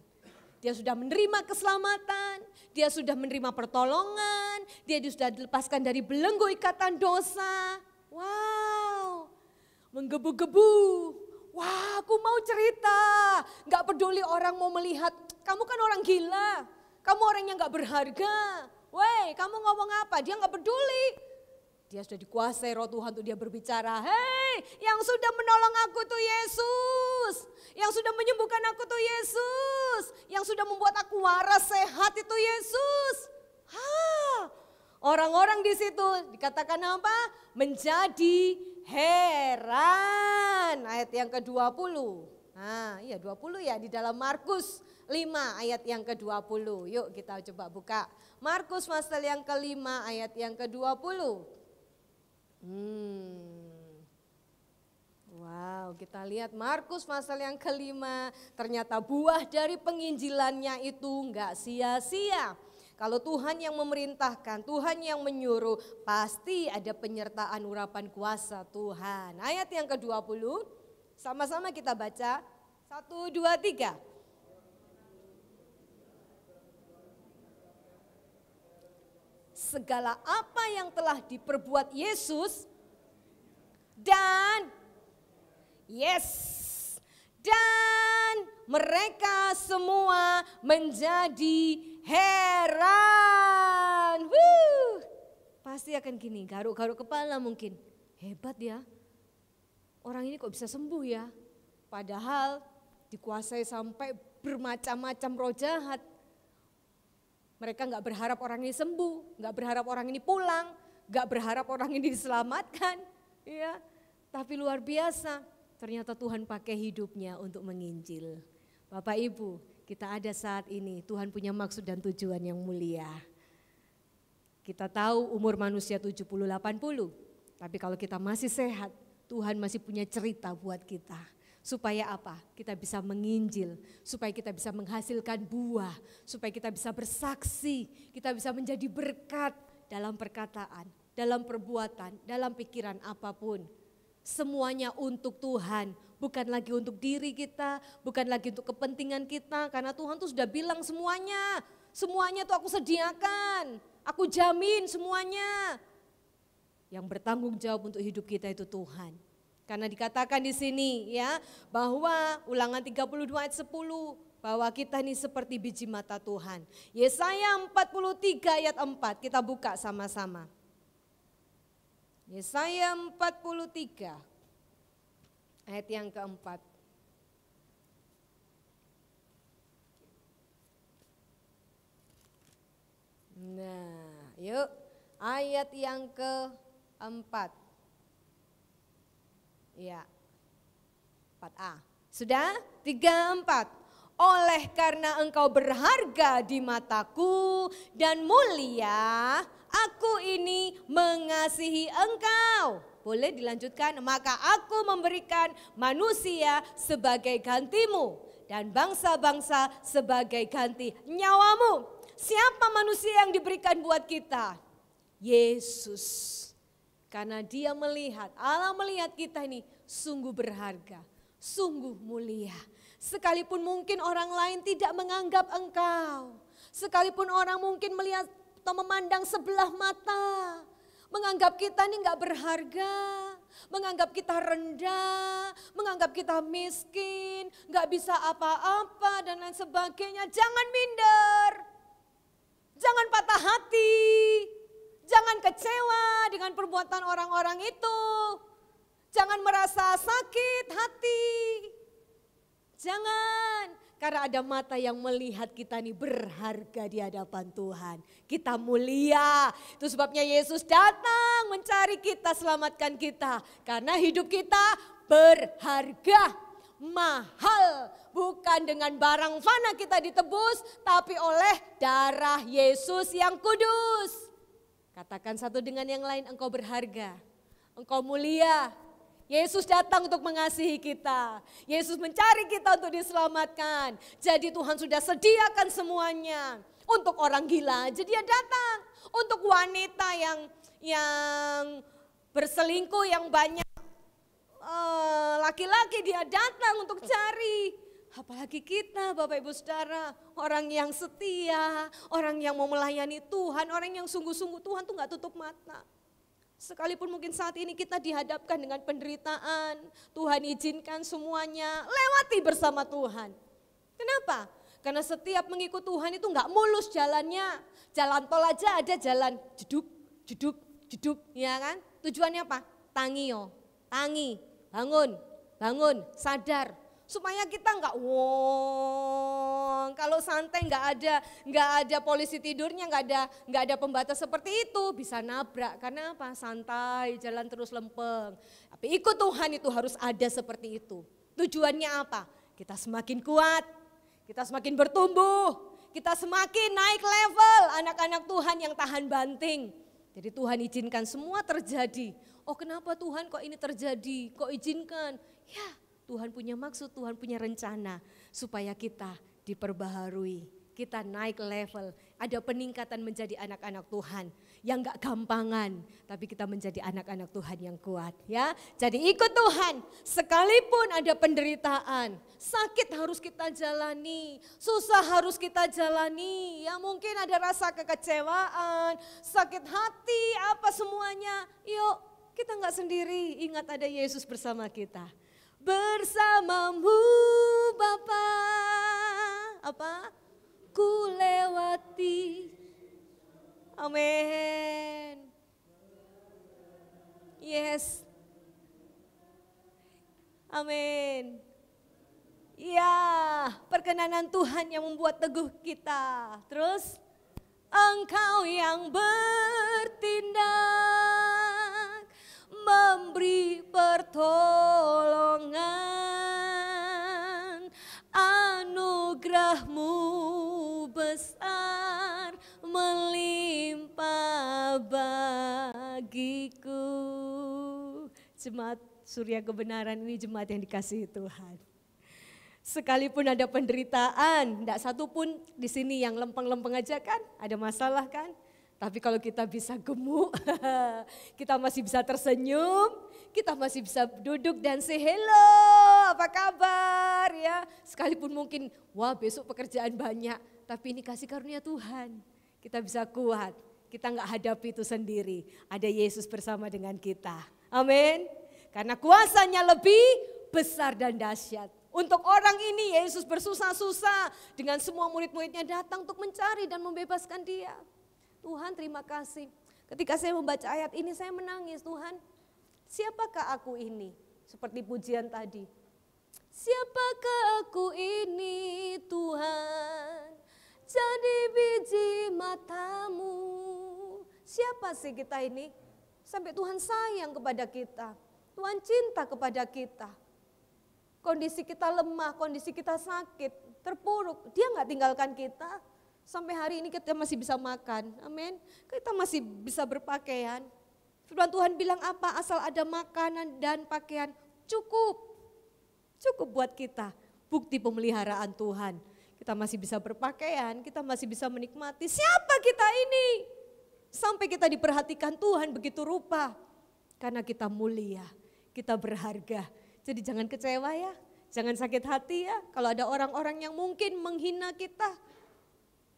Dia sudah menerima keselamatan, dia sudah menerima pertolongan, dia sudah dilepaskan dari belenggu ikatan dosa. Wow, menggebu-gebu. Wah, aku mau cerita. Gak peduli orang mau melihat kamu kan orang gila. Kamu orang yang gak berharga. Wei, kamu ngomong apa? Dia gak peduli. Dia sudah dikuasai roh Tuhan tuh dia berbicara. Hei, yang sudah menolong aku tuh Yesus. Yang sudah menyembuhkan aku tuh Yesus. Yang sudah membuat aku waras sehat itu Yesus. Ha, orang-orang di situ dikatakan apa? Menjadi heran. Ayat yang ke-20. Nah, iya 20 ya di dalam Markus ayat yang ke-20. Yuk kita coba buka. Markus pasal yang kelima ayat yang ke-20. Hmm. Wow, kita lihat Markus pasal yang kelima, ternyata buah dari penginjilannya itu enggak sia-sia. Kalau Tuhan yang memerintahkan, Tuhan yang menyuruh, pasti ada penyertaan urapan kuasa Tuhan. Ayat yang ke-20, sama-sama kita baca. Satu, dua, tiga. segala apa yang telah diperbuat Yesus dan yes dan mereka semua menjadi heran. Woo! Pasti akan gini, garuk-garuk kepala mungkin. Hebat ya, orang ini kok bisa sembuh ya. Padahal dikuasai sampai bermacam-macam roh jahat. Mereka nggak berharap orang ini sembuh, nggak berharap orang ini pulang, nggak berharap orang ini diselamatkan. Ya, tapi luar biasa. Ternyata Tuhan pakai hidupnya untuk menginjil. Bapak Ibu, kita ada saat ini. Tuhan punya maksud dan tujuan yang mulia. Kita tahu umur manusia 70 80, tapi kalau kita masih sehat, Tuhan masih punya cerita buat kita Supaya apa? Kita bisa menginjil, supaya kita bisa menghasilkan buah, supaya kita bisa bersaksi, kita bisa menjadi berkat dalam perkataan, dalam perbuatan, dalam pikiran apapun. Semuanya untuk Tuhan, bukan lagi untuk diri kita, bukan lagi untuk kepentingan kita, karena Tuhan tuh sudah bilang semuanya, semuanya tuh aku sediakan, aku jamin semuanya. Yang bertanggung jawab untuk hidup kita itu Tuhan. Karena dikatakan di sini ya bahwa ulangan 32 ayat 10 bahwa kita ini seperti biji mata Tuhan. Yesaya 43 ayat 4 kita buka sama-sama. Yesaya 43 ayat yang keempat. Nah, yuk ayat yang keempat. Ya. 4A. Sudah? 3 4. Oleh karena engkau berharga di mataku dan mulia, aku ini mengasihi engkau. Boleh dilanjutkan, maka aku memberikan manusia sebagai gantimu dan bangsa-bangsa sebagai ganti nyawamu. Siapa manusia yang diberikan buat kita? Yesus. Karena dia melihat, Allah melihat kita ini sungguh berharga, sungguh mulia. Sekalipun mungkin orang lain tidak menganggap engkau. Sekalipun orang mungkin melihat atau memandang sebelah mata. Menganggap kita ini nggak berharga. Menganggap kita rendah, menganggap kita miskin, nggak bisa apa-apa dan lain sebagainya. Jangan minder, jangan patah hati, Jangan kecewa dengan perbuatan orang-orang itu. Jangan merasa sakit hati. Jangan, karena ada mata yang melihat kita ini berharga di hadapan Tuhan. Kita mulia. Itu sebabnya Yesus datang mencari kita, selamatkan kita. Karena hidup kita berharga, mahal. Bukan dengan barang fana kita ditebus, tapi oleh darah Yesus yang kudus. Katakan satu dengan yang lain, engkau berharga, engkau mulia. Yesus datang untuk mengasihi kita. Yesus mencari kita untuk diselamatkan. Jadi Tuhan sudah sediakan semuanya. Untuk orang gila Jadi dia datang. Untuk wanita yang yang berselingkuh yang banyak eh, laki-laki uh, laki -laki, dia datang untuk cari Apalagi kita Bapak Ibu Saudara, orang yang setia, orang yang mau melayani Tuhan, orang yang sungguh-sungguh Tuhan tuh nggak tutup mata. Sekalipun mungkin saat ini kita dihadapkan dengan penderitaan, Tuhan izinkan semuanya, lewati bersama Tuhan. Kenapa? Karena setiap mengikut Tuhan itu nggak mulus jalannya. Jalan tol aja ada jalan jeduk, jeduk, jeduk, ya kan? Tujuannya apa? tangi yo tangi, bangun, bangun, sadar, supaya kita nggak wong. Kalau santai nggak ada nggak ada polisi tidurnya, nggak ada nggak ada pembatas seperti itu bisa nabrak. Karena apa? Santai, jalan terus lempeng. Tapi ikut Tuhan itu harus ada seperti itu. Tujuannya apa? Kita semakin kuat, kita semakin bertumbuh, kita semakin naik level anak-anak Tuhan yang tahan banting. Jadi Tuhan izinkan semua terjadi. Oh kenapa Tuhan kok ini terjadi? Kok izinkan? Ya Tuhan punya maksud, Tuhan punya rencana supaya kita diperbaharui kita naik level, ada peningkatan menjadi anak-anak Tuhan yang gak gampangan, tapi kita menjadi anak-anak Tuhan yang kuat ya. Jadi ikut Tuhan, sekalipun ada penderitaan, sakit harus kita jalani, susah harus kita jalani, ya mungkin ada rasa kekecewaan, sakit hati, apa semuanya. Yuk kita nggak sendiri, ingat ada Yesus bersama kita bersamamu Bapa apa ku lewati amin yes amin ya perkenanan Tuhan yang membuat teguh kita terus engkau yang bertindak memberi pertolongan anugerahmu besar melimpah bagiku jemaat surya kebenaran ini jemaat yang dikasihi Tuhan sekalipun ada penderitaan tidak satupun di sini yang lempeng-lempeng aja kan ada masalah kan tapi kalau kita bisa gemuk, kita masih bisa tersenyum, kita masih bisa duduk dan say hello, apa kabar ya. Sekalipun mungkin, wah besok pekerjaan banyak, tapi ini kasih karunia Tuhan. Kita bisa kuat, kita nggak hadapi itu sendiri. Ada Yesus bersama dengan kita. Amin. Karena kuasanya lebih besar dan dahsyat. Untuk orang ini Yesus bersusah-susah dengan semua murid-muridnya datang untuk mencari dan membebaskan dia. Tuhan terima kasih. Ketika saya membaca ayat ini saya menangis, Tuhan siapakah aku ini? Seperti pujian tadi. Siapakah aku ini Tuhan? Jadi biji matamu. Siapa sih kita ini? Sampai Tuhan sayang kepada kita. Tuhan cinta kepada kita. Kondisi kita lemah, kondisi kita sakit, terpuruk. Dia nggak tinggalkan kita. Sampai hari ini kita masih bisa makan. Amin. Kita masih bisa berpakaian. Firman Tuhan bilang apa? Asal ada makanan dan pakaian cukup. Cukup buat kita. Bukti pemeliharaan Tuhan. Kita masih bisa berpakaian, kita masih bisa menikmati. Siapa kita ini? Sampai kita diperhatikan Tuhan begitu rupa. Karena kita mulia, kita berharga. Jadi jangan kecewa ya, jangan sakit hati ya. Kalau ada orang-orang yang mungkin menghina kita,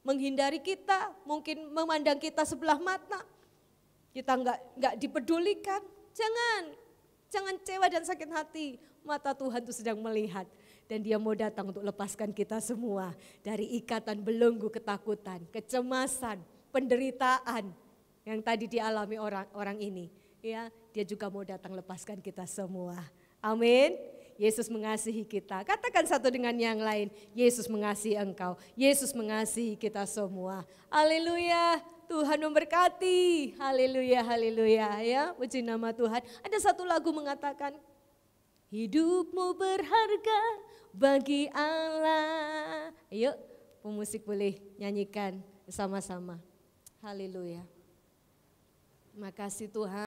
menghindari kita, mungkin memandang kita sebelah mata. Kita enggak enggak dipedulikan. Jangan jangan cewa dan sakit hati. Mata Tuhan itu sedang melihat dan dia mau datang untuk lepaskan kita semua dari ikatan belenggu ketakutan, kecemasan, penderitaan yang tadi dialami orang-orang ini. Ya, dia juga mau datang lepaskan kita semua. Amin. Yesus mengasihi kita. Katakan satu dengan yang lain, Yesus mengasihi engkau. Yesus mengasihi kita semua. Haleluya. Tuhan memberkati. Haleluya, haleluya ya. Puji nama Tuhan. Ada satu lagu mengatakan hidupmu berharga bagi Allah. Yuk, pemusik boleh nyanyikan sama-sama. Haleluya. Makasih Tuhan.